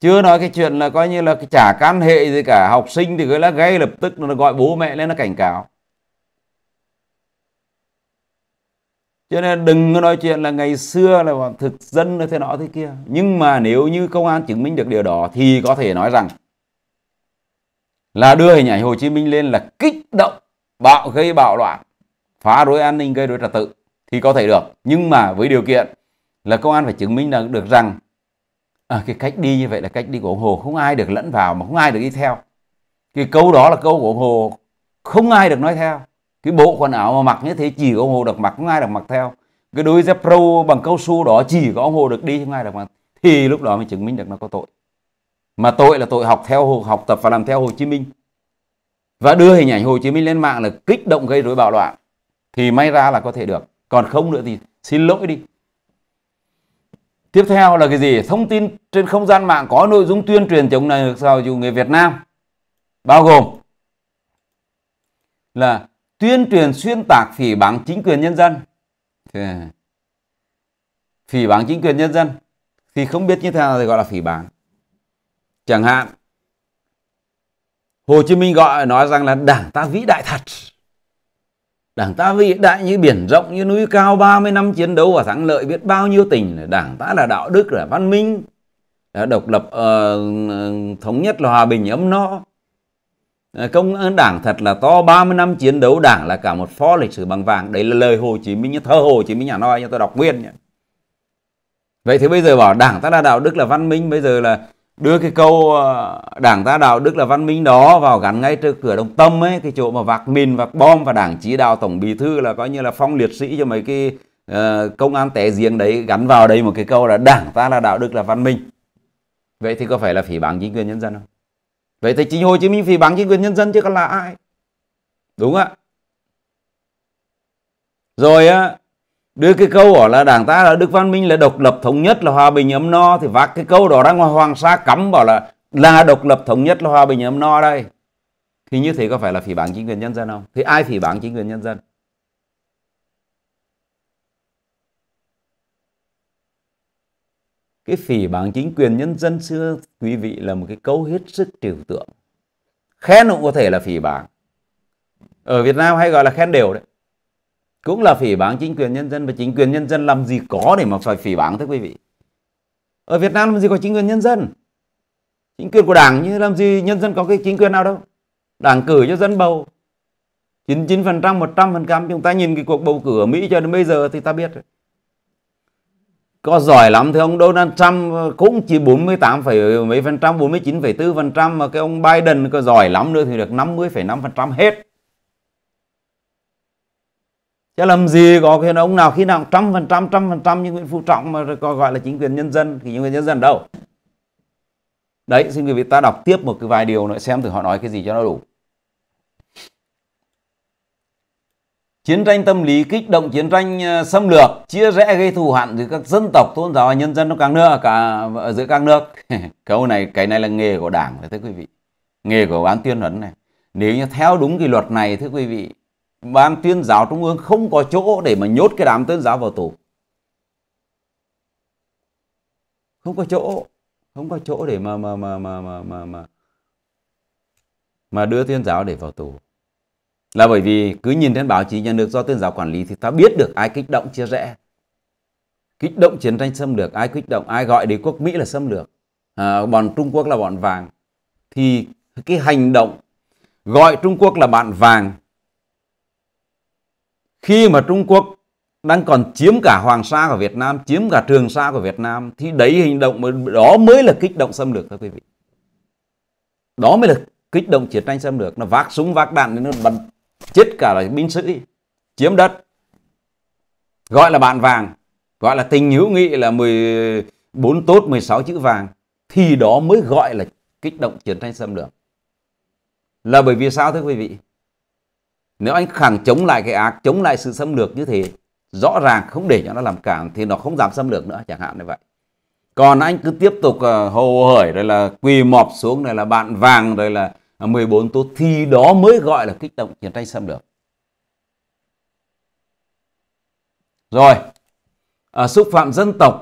chưa nói cái chuyện là coi như là cái chả can hệ gì cả học sinh thì cứ là ngay lập tức nó gọi bố mẹ lên nó cảnh cáo cho nên đừng có nói chuyện là ngày xưa là bọn thực dân như thế nọ thế kia nhưng mà nếu như công an chứng minh được điều đó thì có thể nói rằng là đưa hình ảnh Hồ Chí Minh lên là kích động bạo gây bạo loạn phá rối an ninh gây rối trật tự thì có thể được nhưng mà với điều kiện là công an phải chứng minh được, được rằng à, cái cách đi như vậy là cách đi của ông Hồ không ai được lẫn vào mà không ai được đi theo cái câu đó là câu của ông Hồ không ai được nói theo cái bộ quần áo mà mặc như thế chỉ có ông Hồ được mặc không ai được mặc theo cái đôi dép pro bằng cao su đó chỉ có ông Hồ được đi không ai được mặc thì lúc đó mới chứng minh được nó có tội mà tội là tội học theo hồ học tập và làm theo Hồ Chí Minh và đưa hình ảnh Hồ Chí Minh lên mạng là kích động gây rối bạo loạn thì may ra là có thể được còn không nữa thì xin lỗi đi tiếp theo là cái gì thông tin trên không gian mạng có nội dung tuyên truyền chống này sao dù người Việt Nam bao gồm là tuyên truyền xuyên tạc phỉ báng chính quyền nhân dân à? phỉ báng chính quyền nhân dân thì không biết như thế nào thì gọi là phỉ báng chẳng hạn Hồ Chí Minh gọi nói rằng là đảng ta vĩ đại thật Đảng ta vĩ đại như biển rộng như núi cao 30 năm chiến đấu và thắng lợi biết bao nhiêu tình Đảng ta là đạo đức là văn minh là độc lập uh, thống nhất là hòa bình ấm no Ờ, công ơn đảng thật là to 30 năm chiến đấu đảng là cả một phó lịch sử bằng vàng đấy là lời Hồ Chí Minh thơ Hồ Chí Minh nhà nói cho tôi đọc nguyên nhé. vậy thì bây giờ bảo đảng ta là đạo đức là văn minh bây giờ là đưa cái câu ờ, đảng ta đạo đức là văn minh đó vào gắn ngay trước cửa đồng tâm ấy cái chỗ mà vạc mìn vạc bom và đảng chỉ đạo tổng bí thư là coi như là phong liệt sĩ cho mấy cái ờ, công an té giếng đấy gắn vào đây một cái câu là đảng ta là đạo đức là văn minh vậy thì có phải là phỉ báng chính quyền nhân dân không vậy thì chính hồ chí minh phỉ báng chính quyền nhân dân chứ còn là ai đúng ạ rồi á đưa cái câu bảo là đảng ta là đức văn minh là độc lập thống nhất là hòa bình ấm no thì vác cái câu đó ra ngoài hoàng sa cắm bảo là là độc lập thống nhất là hòa bình ấm no đây thì như thế có phải là phỉ báng chính quyền nhân dân không thì ai phỉ báng chính quyền nhân dân cái phỉ bảng chính quyền nhân dân xưa quý vị là một cái câu hết sức trừu tượng khen cũng có thể là phỉ bảng ở Việt Nam hay gọi là khen đều đấy cũng là phỉ bảng chính quyền nhân dân và chính quyền nhân dân làm gì có để mà phải phỉ bảng thưa quý vị ở Việt Nam làm gì có chính quyền nhân dân chính quyền của đảng như làm gì nhân dân có cái chính quyền nào đâu đảng cử cho dân bầu 99% 100% chúng ta nhìn cái cuộc bầu cử ở Mỹ cho đến bây giờ thì ta biết rồi có giỏi lắm thì ông Donald Trump cũng chỉ 48, mấy phần trăm, 49,4 phần trăm mà cái ông Biden có giỏi lắm nữa thì được 50,5 phần trăm hết. Chứ làm gì có cái ông nào khi nào trăm phần trăm, trăm phần trăm như Nguyễn Phú Trọng mà có gọi là chính quyền nhân dân, thì chính quyền nhân dân đâu. Đấy, xin quý vị ta đọc tiếp một cái vài điều nữa xem thử họ nói cái gì cho nó đủ. chiến tranh tâm lý kích động chiến tranh ờ, xâm lược chia rẽ gây thù hận giữa các dân tộc tôn giáo và nhân dân trong các nước cả giữa các nước câu này cái này là nghề của đảng thưa quý vị nghề của ban tuyên huấn này nếu như theo đúng cái luật này thưa quý vị ban tuyên giáo trung ương không có chỗ để mà nhốt cái đám tuyên giáo vào tù không có chỗ không có chỗ để mà mà mà mà mà mà mà, mà đưa tuyên giáo để vào tù là bởi vì cứ nhìn trên báo chí nhà nước do tuyên giáo quản lý thì ta biết được ai kích động chia rẽ kích động chiến tranh xâm lược ai kích động ai gọi đế quốc mỹ là xâm lược à, bọn trung quốc là bọn vàng thì cái hành động gọi trung quốc là bạn vàng khi mà trung quốc đang còn chiếm cả hoàng sa của việt nam chiếm cả trường sa của việt nam thì đấy hành động đó mới là kích động xâm lược các quý vị đó mới là kích động chiến tranh xâm lược nó vác súng vác đạn nó bắn chết cả là binh sĩ chiếm đất gọi là bạn vàng gọi là tình hữu nghị là 14 tốt 16 chữ vàng thì đó mới gọi là kích động chiến tranh xâm lược là bởi vì sao thưa quý vị nếu anh khẳng chống lại cái ác chống lại sự xâm lược như thế rõ ràng không để cho nó làm cản thì nó không dám xâm lược nữa chẳng hạn như vậy còn anh cứ tiếp tục ờ, hồ hởi rồi là quỳ mọp xuống rồi là bạn vàng rồi là 14 à, tố thì đó mới gọi là kích động chiến tranh xâm lược. Rồi, à, xúc phạm dân tộc,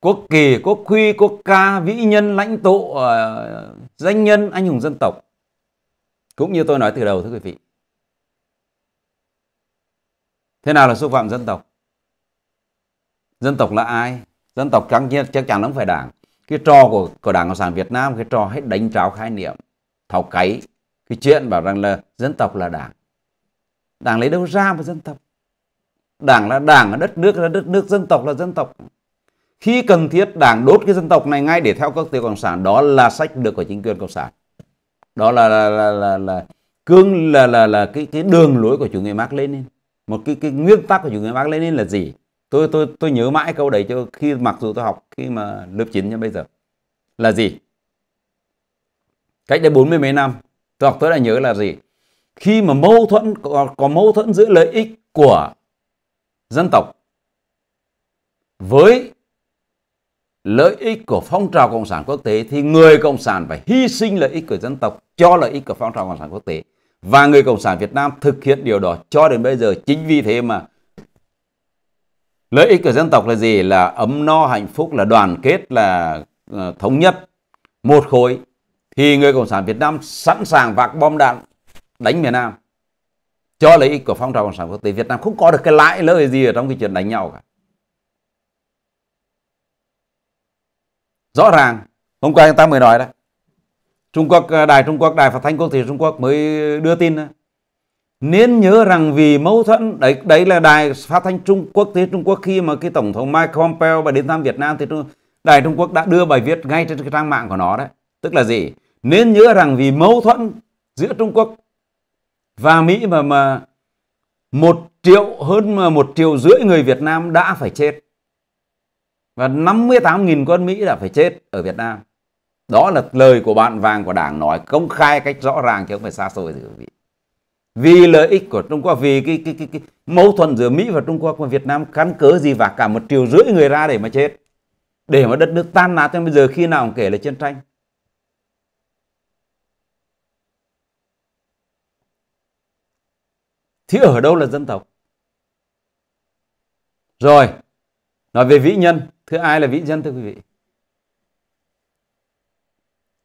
quốc kỳ, quốc huy, quốc ca, vĩ nhân, lãnh tụ, à, danh nhân, anh hùng dân tộc. Cũng như tôi nói từ đầu thưa quý vị. Thế nào là xúc phạm dân tộc? Dân tộc là ai? Dân tộc chắc, chắc chắn không phải đảng. Cái trò của, của Đảng Cộng sản Việt Nam, cái trò hết đánh tráo khái niệm tháo cấy cái chuyện bảo rằng là dân tộc là đảng đảng lấy đâu ra mà dân tộc đảng là đảng là đất nước là đất nước dân tộc là dân tộc khi cần thiết đảng đốt cái dân tộc này ngay để theo các tiêu cộng sản đó là sách được của chính quyền cộng sản đó là là là là, là cương là là là cái cái đường lối của chủ nghĩa Marx Lenin một cái cái nguyên tắc của chủ nghĩa Marx Lenin là gì tôi tôi tôi nhớ mãi câu đấy cho khi mặc dù tôi học khi mà lớp 9 cho bây giờ là gì cách đây bốn mươi mấy năm tôi học tôi đã nhớ là gì khi mà mâu thuẫn có, có mâu thuẫn giữa lợi ích của dân tộc với lợi ích của phong trào cộng sản quốc tế thì người cộng sản phải hy sinh lợi ích của dân tộc cho lợi ích của phong trào cộng sản quốc tế và người cộng sản Việt Nam thực hiện điều đó cho đến bây giờ chính vì thế mà lợi ích của dân tộc là gì là ấm no hạnh phúc là đoàn kết là ờ, thống nhất một khối thì người cộng sản Việt Nam sẵn sàng vạc bom đạn đánh miền Nam cho lợi ích của phong trào cộng sản quốc tế Việt Nam không có được cái lãi lợi gì ở trong cái chuyện đánh nhau cả rõ ràng hôm qua chúng ta mới nói đấy Trung Quốc ờ, đài Trung Quốc đài phát thanh quốc tế Trung Quốc mới đưa tin đó. nên nhớ rằng vì mâu thuẫn đấy đấy là đài phát thanh Trung Quốc thì Trung Quốc khi mà cái tổng thống Mike Pompeo và đến thăm Việt Nam thì đài Trung Quốc đã đưa bài viết ngay trên cái trang mạng của nó đấy tức là gì nên nhớ rằng vì mâu thuẫn giữa Trung Quốc và Mỹ mà mà một triệu hơn mà một triệu rưỡi người Việt Nam đã phải chết và 58.000 quân Mỹ đã phải chết ở Việt Nam đó là lời của bạn vàng của đảng nói công khai cách rõ ràng chứ không phải xa xôi gì quý vị vì lợi ích của Trung Quốc vì cái, cái, cái, cái mâu thuẫn giữa Mỹ và Trung Quốc mà Việt Nam cắn cớ gì và cả một triệu rưỡi người ra để mà chết để mà đất nước tan nát cho bây giờ khi nào cũng kể là chiến tranh thì ở đâu là dân tộc rồi nói về vĩ nhân thứ ai là vĩ nhân thưa quý vị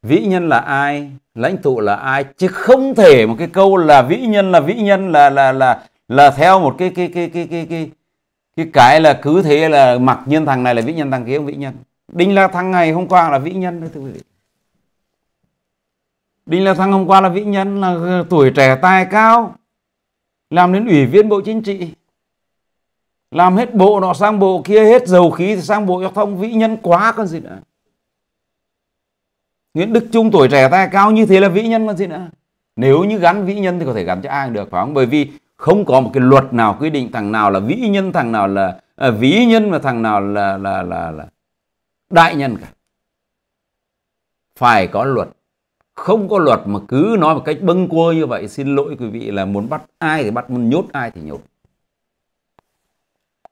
vĩ nhân là ai lãnh tụ là ai chứ không thể một cái câu là vĩ nhân là vĩ nhân là là là là theo một cái cái cái cái cái cái cái cái là cứ thế là mặc nhân thằng này là vĩ nhân thằng kia không vĩ nhân đinh la thăng ngày hôm qua là vĩ nhân đấy thưa quý vị đinh la thăng hôm qua là vĩ nhân là ờ, tuổi trẻ tài cao làm đến ủy viên bộ chính trị làm hết bộ nọ sang bộ kia hết dầu khí thì sang bộ giao thông vĩ nhân quá con gì nữa Nguyễn Đức Trung tuổi trẻ tay cao như thế là vĩ nhân con gì nữa nếu như gắn vĩ nhân thì có thể gắn cho ai được phải không bởi vì không có một cái luật nào quy định thằng nào là vĩ nhân thằng nào là à, vĩ nhân và thằng nào là là là, là đại nhân cả phải có luật không có luật mà cứ nói một cách bâng quơ như vậy xin lỗi quý vị là muốn bắt ai thì bắt muốn nhốt ai thì nhốt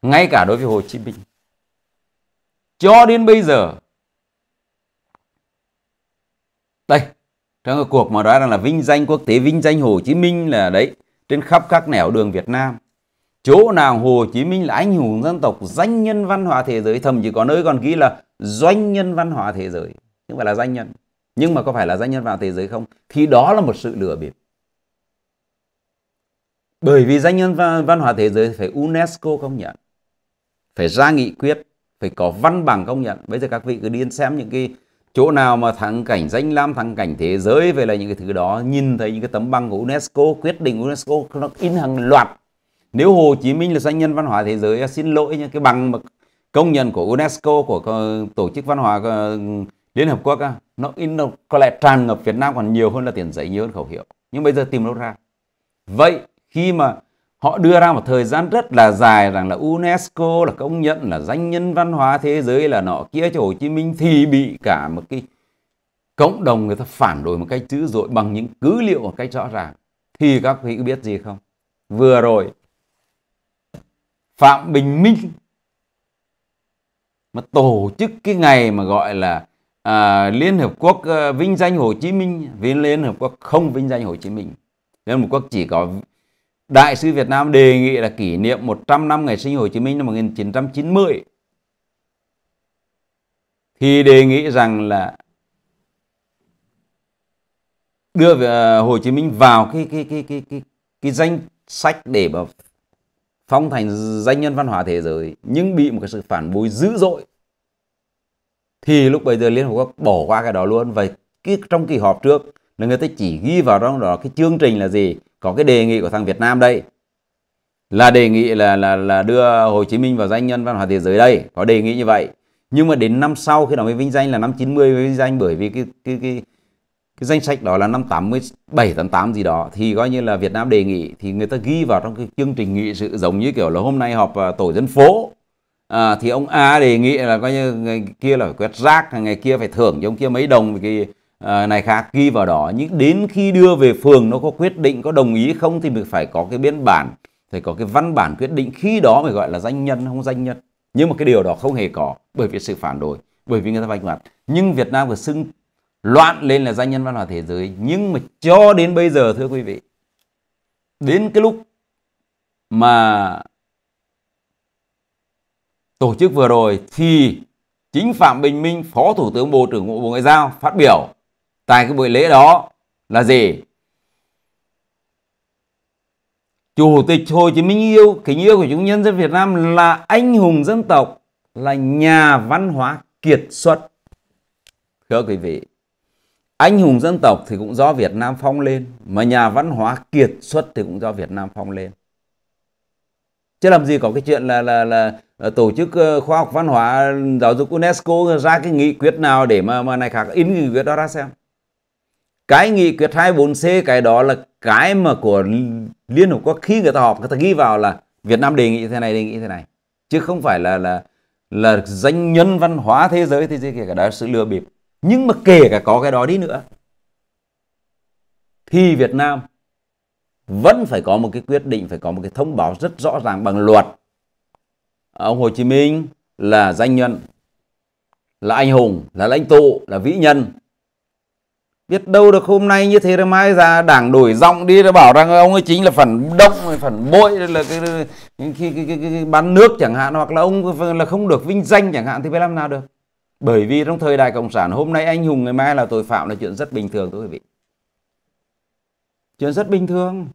ngay cả đối với Hồ Chí Minh cho đến bây giờ đây trong cái cuộc mà nói rằng là vinh danh quốc tế vinh danh Hồ Chí Minh là đấy trên khắp các nẻo đường Việt Nam chỗ nào Hồ Chí Minh là anh hùng dân tộc danh nhân văn hóa thế giới thậm chí có nơi còn ghi là doanh nhân văn hóa thế giới nhưng phải là danh nhân nhưng mà có phải là danh nhân vào thế giới không thì đó là một sự lừa bịp bởi vì danh nhân văn hóa thế giới phải UNESCO công nhận phải ra nghị quyết phải có văn bằng công nhận bây giờ các vị cứ đi xem những cái chỗ nào mà thắng cảnh danh lam thắng cảnh thế giới về là những cái thứ đó nhìn thấy những cái tấm băng của UNESCO quyết định UNESCO nó in hàng loạt nếu Hồ Chí Minh là danh nhân văn hóa thế giới xin lỗi những cái bằng mà công nhận của UNESCO của tổ chức văn hóa Liên Hợp Quốc nó, nó có lẽ tràn ngập Việt Nam còn nhiều hơn là tiền giấy nhiều hơn khẩu hiệu nhưng bây giờ tìm đâu ra vậy khi mà họ đưa ra một thời gian rất là dài rằng là UNESCO là công nhận là danh nhân văn hóa thế giới là nọ kia cho Hồ Chí Minh thì bị cả một cái cộng đồng người ta phản đối một cách dữ dội bằng những cứ liệu một cách rõ ràng thì các vị biết gì không vừa rồi Phạm Bình Minh mà tổ chức cái ngày mà gọi là à, Liên Hợp Quốc à, vinh danh Hồ Chí Minh vì Liên Hợp Quốc không vinh danh Hồ Chí Minh Liên Hợp Quốc chỉ có Đại sứ Việt Nam đề nghị là kỷ niệm 100 năm ngày sinh Hồ Chí Minh năm 1990 thì đề nghị rằng là đưa ờ, Hồ Chí Minh vào cái cái cái cái cái, cái danh sách để mà phong thành danh nhân văn hóa thế giới nhưng bị một cái sự phản bối dữ dội thì lúc bây giờ Liên Hợp Quốc bỏ qua cái đó luôn và cái, trong kỳ họp trước là người ta chỉ ghi vào trong đó cái chương trình là gì có cái đề nghị của thằng Việt Nam đây là đề nghị là là là đưa Hồ Chí Minh vào danh nhân văn hóa thế giới đây có đề nghị như vậy nhưng mà đến năm sau khi đó mới vinh danh là năm 90 mới vinh danh bởi vì cái cái cái cái danh sách đó là năm 87 88 gì đó thì coi như là Việt Nam đề nghị thì người ta ghi vào trong cái chương trình nghị sự giống như kiểu là hôm nay họp à, tổ dân phố à, thì ông A đề nghị là coi như ngày kia là phải quét rác ngày kia phải thưởng cho ông kia mấy đồng vì cái à, này khác ghi vào đó nhưng đến khi đưa về phường nó có quyết định có đồng ý không thì mình phải có cái biên bản phải có cái văn bản quyết định khi đó mới gọi là danh nhân không danh nhân nhưng mà cái điều đó không hề có bởi vì sự phản đối bởi vì người ta vạch mặt nhưng Việt Nam vừa xưng loạn lên là danh nhân văn hóa thế giới nhưng mà cho đến bây giờ thưa quý vị đến cái lúc mà tổ chức vừa rồi thì chính Phạm Bình Minh, Phó Thủ tướng Bộ trưởng Bộ Ngoại giao phát biểu tại cái buổi lễ đó là gì? Chủ tịch Hồ Chí Minh yêu, kính yêu của chúng nhân dân Việt Nam là anh hùng dân tộc, là nhà văn hóa kiệt xuất. Thưa quý vị, anh hùng dân tộc thì cũng do Việt Nam phong lên, mà nhà văn hóa kiệt xuất thì cũng do Việt Nam phong lên. Chứ làm gì có cái chuyện là là là Ờ, tổ chức ờ, khoa học văn hóa giáo dục UNESCO ra cái nghị quyết nào để mà mà này khác in nghị quyết đó ra xem cái nghị quyết 24C cái đó là cái mà của Liên Hợp Quốc khi người ta họp người ta ghi vào là Việt Nam đề nghị thế này đề nghị thế này chứ không phải là là là danh nhân văn hóa thế giới thế giới kể cả đó là sự lừa bịp nhưng mà kể cả có cái đó đi nữa thì Việt Nam vẫn phải có một cái quyết định phải có một cái thông báo rất rõ ràng bằng luật ông Hồ Chí Minh là danh nhân là anh hùng là lãnh tụ là vĩ nhân biết đâu được hôm nay như thế rồi mai ra đảng đổi giọng đi đã bảo rằng ông ấy chính là phần động phần bội là cái cái, cái, cái, cái, cái bán nước chẳng hạn hoặc là ông là không được vinh danh chẳng hạn thì phải làm nào được bởi vì trong thời đại cộng sản hôm nay anh hùng ngày mai là tội phạm là chuyện rất bình thường thưa quý vị chuyện rất bình thường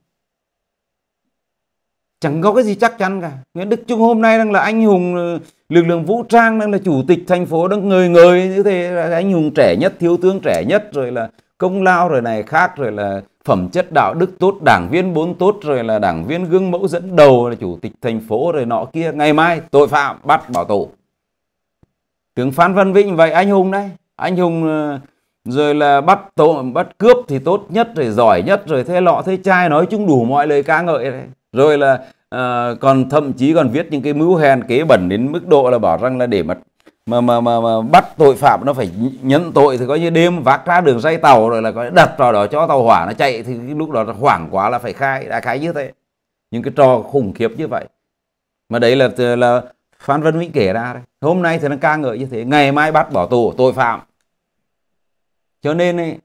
chẳng có cái gì chắc chắn cả Nguyễn Đức Trung hôm nay đang là anh hùng ờ, lực lượng vũ trang đang là chủ tịch thành phố đang người người như thế là anh hùng trẻ nhất thiếu tướng trẻ nhất rồi là công lao rồi này khác rồi là phẩm chất đạo đức tốt đảng viên bốn tốt rồi là đảng viên gương mẫu dẫn đầu là chủ tịch thành phố rồi nọ kia ngày mai tội phạm bắt bảo tù tướng Phan Văn Vịnh vậy anh hùng đấy anh hùng ờ, rồi là bắt tội bắt cướp thì tốt nhất rồi giỏi nhất rồi thế lọ thế chai nói chung đủ mọi lời ca ngợi đấy rồi là à, còn thậm chí còn viết những cái mưu hèn kế bẩn đến mức độ là bảo rằng là để mà mà mà mà, mà bắt tội phạm nó phải nhận tội thì coi như đêm vác ra đường dây tàu rồi là có đặt vào đó cho tàu hỏa nó chạy thì lúc đó hoảng quá là phải khai đã khai như thế những cái trò khủng khiếp như vậy mà đấy là là Phan Văn Vĩnh kể ra đấy. Hôm nay thì nó ca ngợi như thế, ngày mai bắt bỏ tù tội phạm. Cho nên ấy,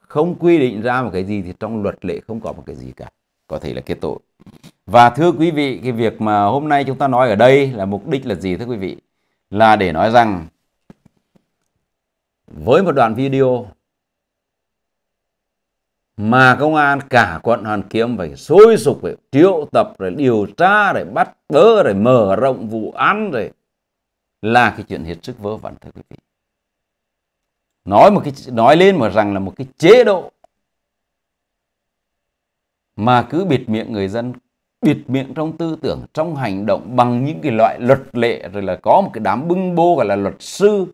không quy định ra một cái gì thì trong luật lệ không có một cái gì cả có thể là kết tội và thưa quý vị cái việc mà hôm nay chúng ta nói ở đây là mục đích là gì thưa quý vị là để nói rằng với một đoạn video mà công an cả quận Hoàn Kiếm phải sôi sục phải triệu tập rồi điều tra rồi bắt bớ rồi mở rộng vụ án rồi là cái chuyện hết sức vớ vẩn thưa quý vị nói một cái nói lên mà rằng là một cái chế độ mà cứ bịt miệng người dân bịt miệng trong tư tưởng trong hành động bằng những cái loại luật lệ rồi là có một cái đám bưng bô gọi là luật sư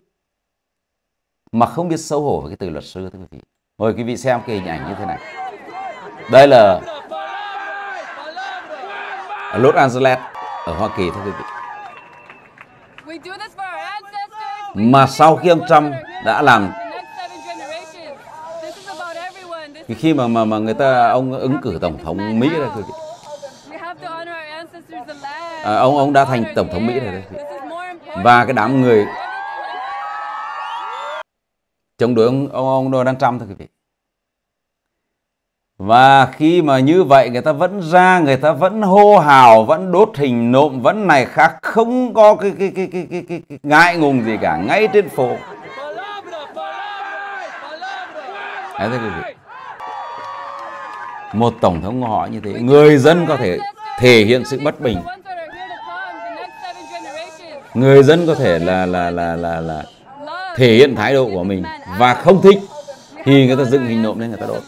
mà không biết xấu hổ với cái từ luật sư thưa quý vị mời quý vị xem cái hình ảnh như thế này đây là ở Los Angeles ở Hoa Kỳ thưa quý vị mà sau khi ông Trump đã làm cái khi mà mà mà người ta ông ứng cử tổng thống Mỹ đây thưa vị à, ông ông đã thành tổng thống Mỹ rồi đấy và cái đám người chống đối ông ông, ông Donald Trump thưa quý vị và khi mà như vậy người ta vẫn ra người ta vẫn hô hào vẫn đốt hình nộm vẫn này khác không có cái cái cái cái cái, cái, cái ngại ngùng gì cả ngay trên phố Đấy thưa quý vị một tổng thống của họ như thế người dân có thể thể hiện sự bất bình người dân có thể là là là là là thể hiện thái độ của mình và không thích thì người ta dựng hình nộm lên người ta đốt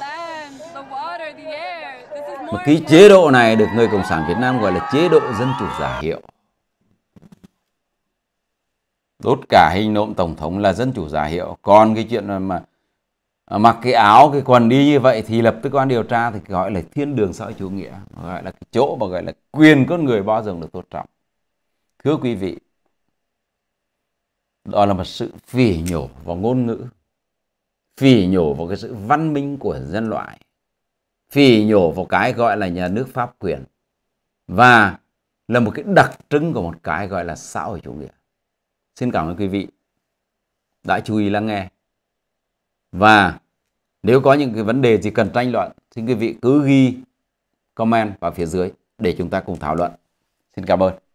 mà cái chế độ này được người cộng sản Việt Nam gọi là chế độ dân chủ giả hiệu đốt cả hình nộm tổng thống là dân chủ giả hiệu còn cái chuyện mà À, mặc cái áo cái quần đi như vậy thì lập tức quan điều tra thì gọi là thiên đường xã hội chủ nghĩa gọi là cái chỗ mà gọi là quyền con người bao giờ được tôn trọng thưa quý vị đó là một sự phỉ nhổ vào ngôn ngữ phỉ nhổ vào cái sự văn minh của nhân loại phỉ nhổ vào cái gọi là nhà nước pháp quyền và là một cái đặc trưng của một cái gọi là xã hội chủ nghĩa xin cảm ơn quý vị đã chú ý lắng nghe và nếu có những cái vấn đề gì cần tranh luận thì quý vị cứ ghi comment vào phía dưới để chúng ta cùng thảo luận xin cảm ơn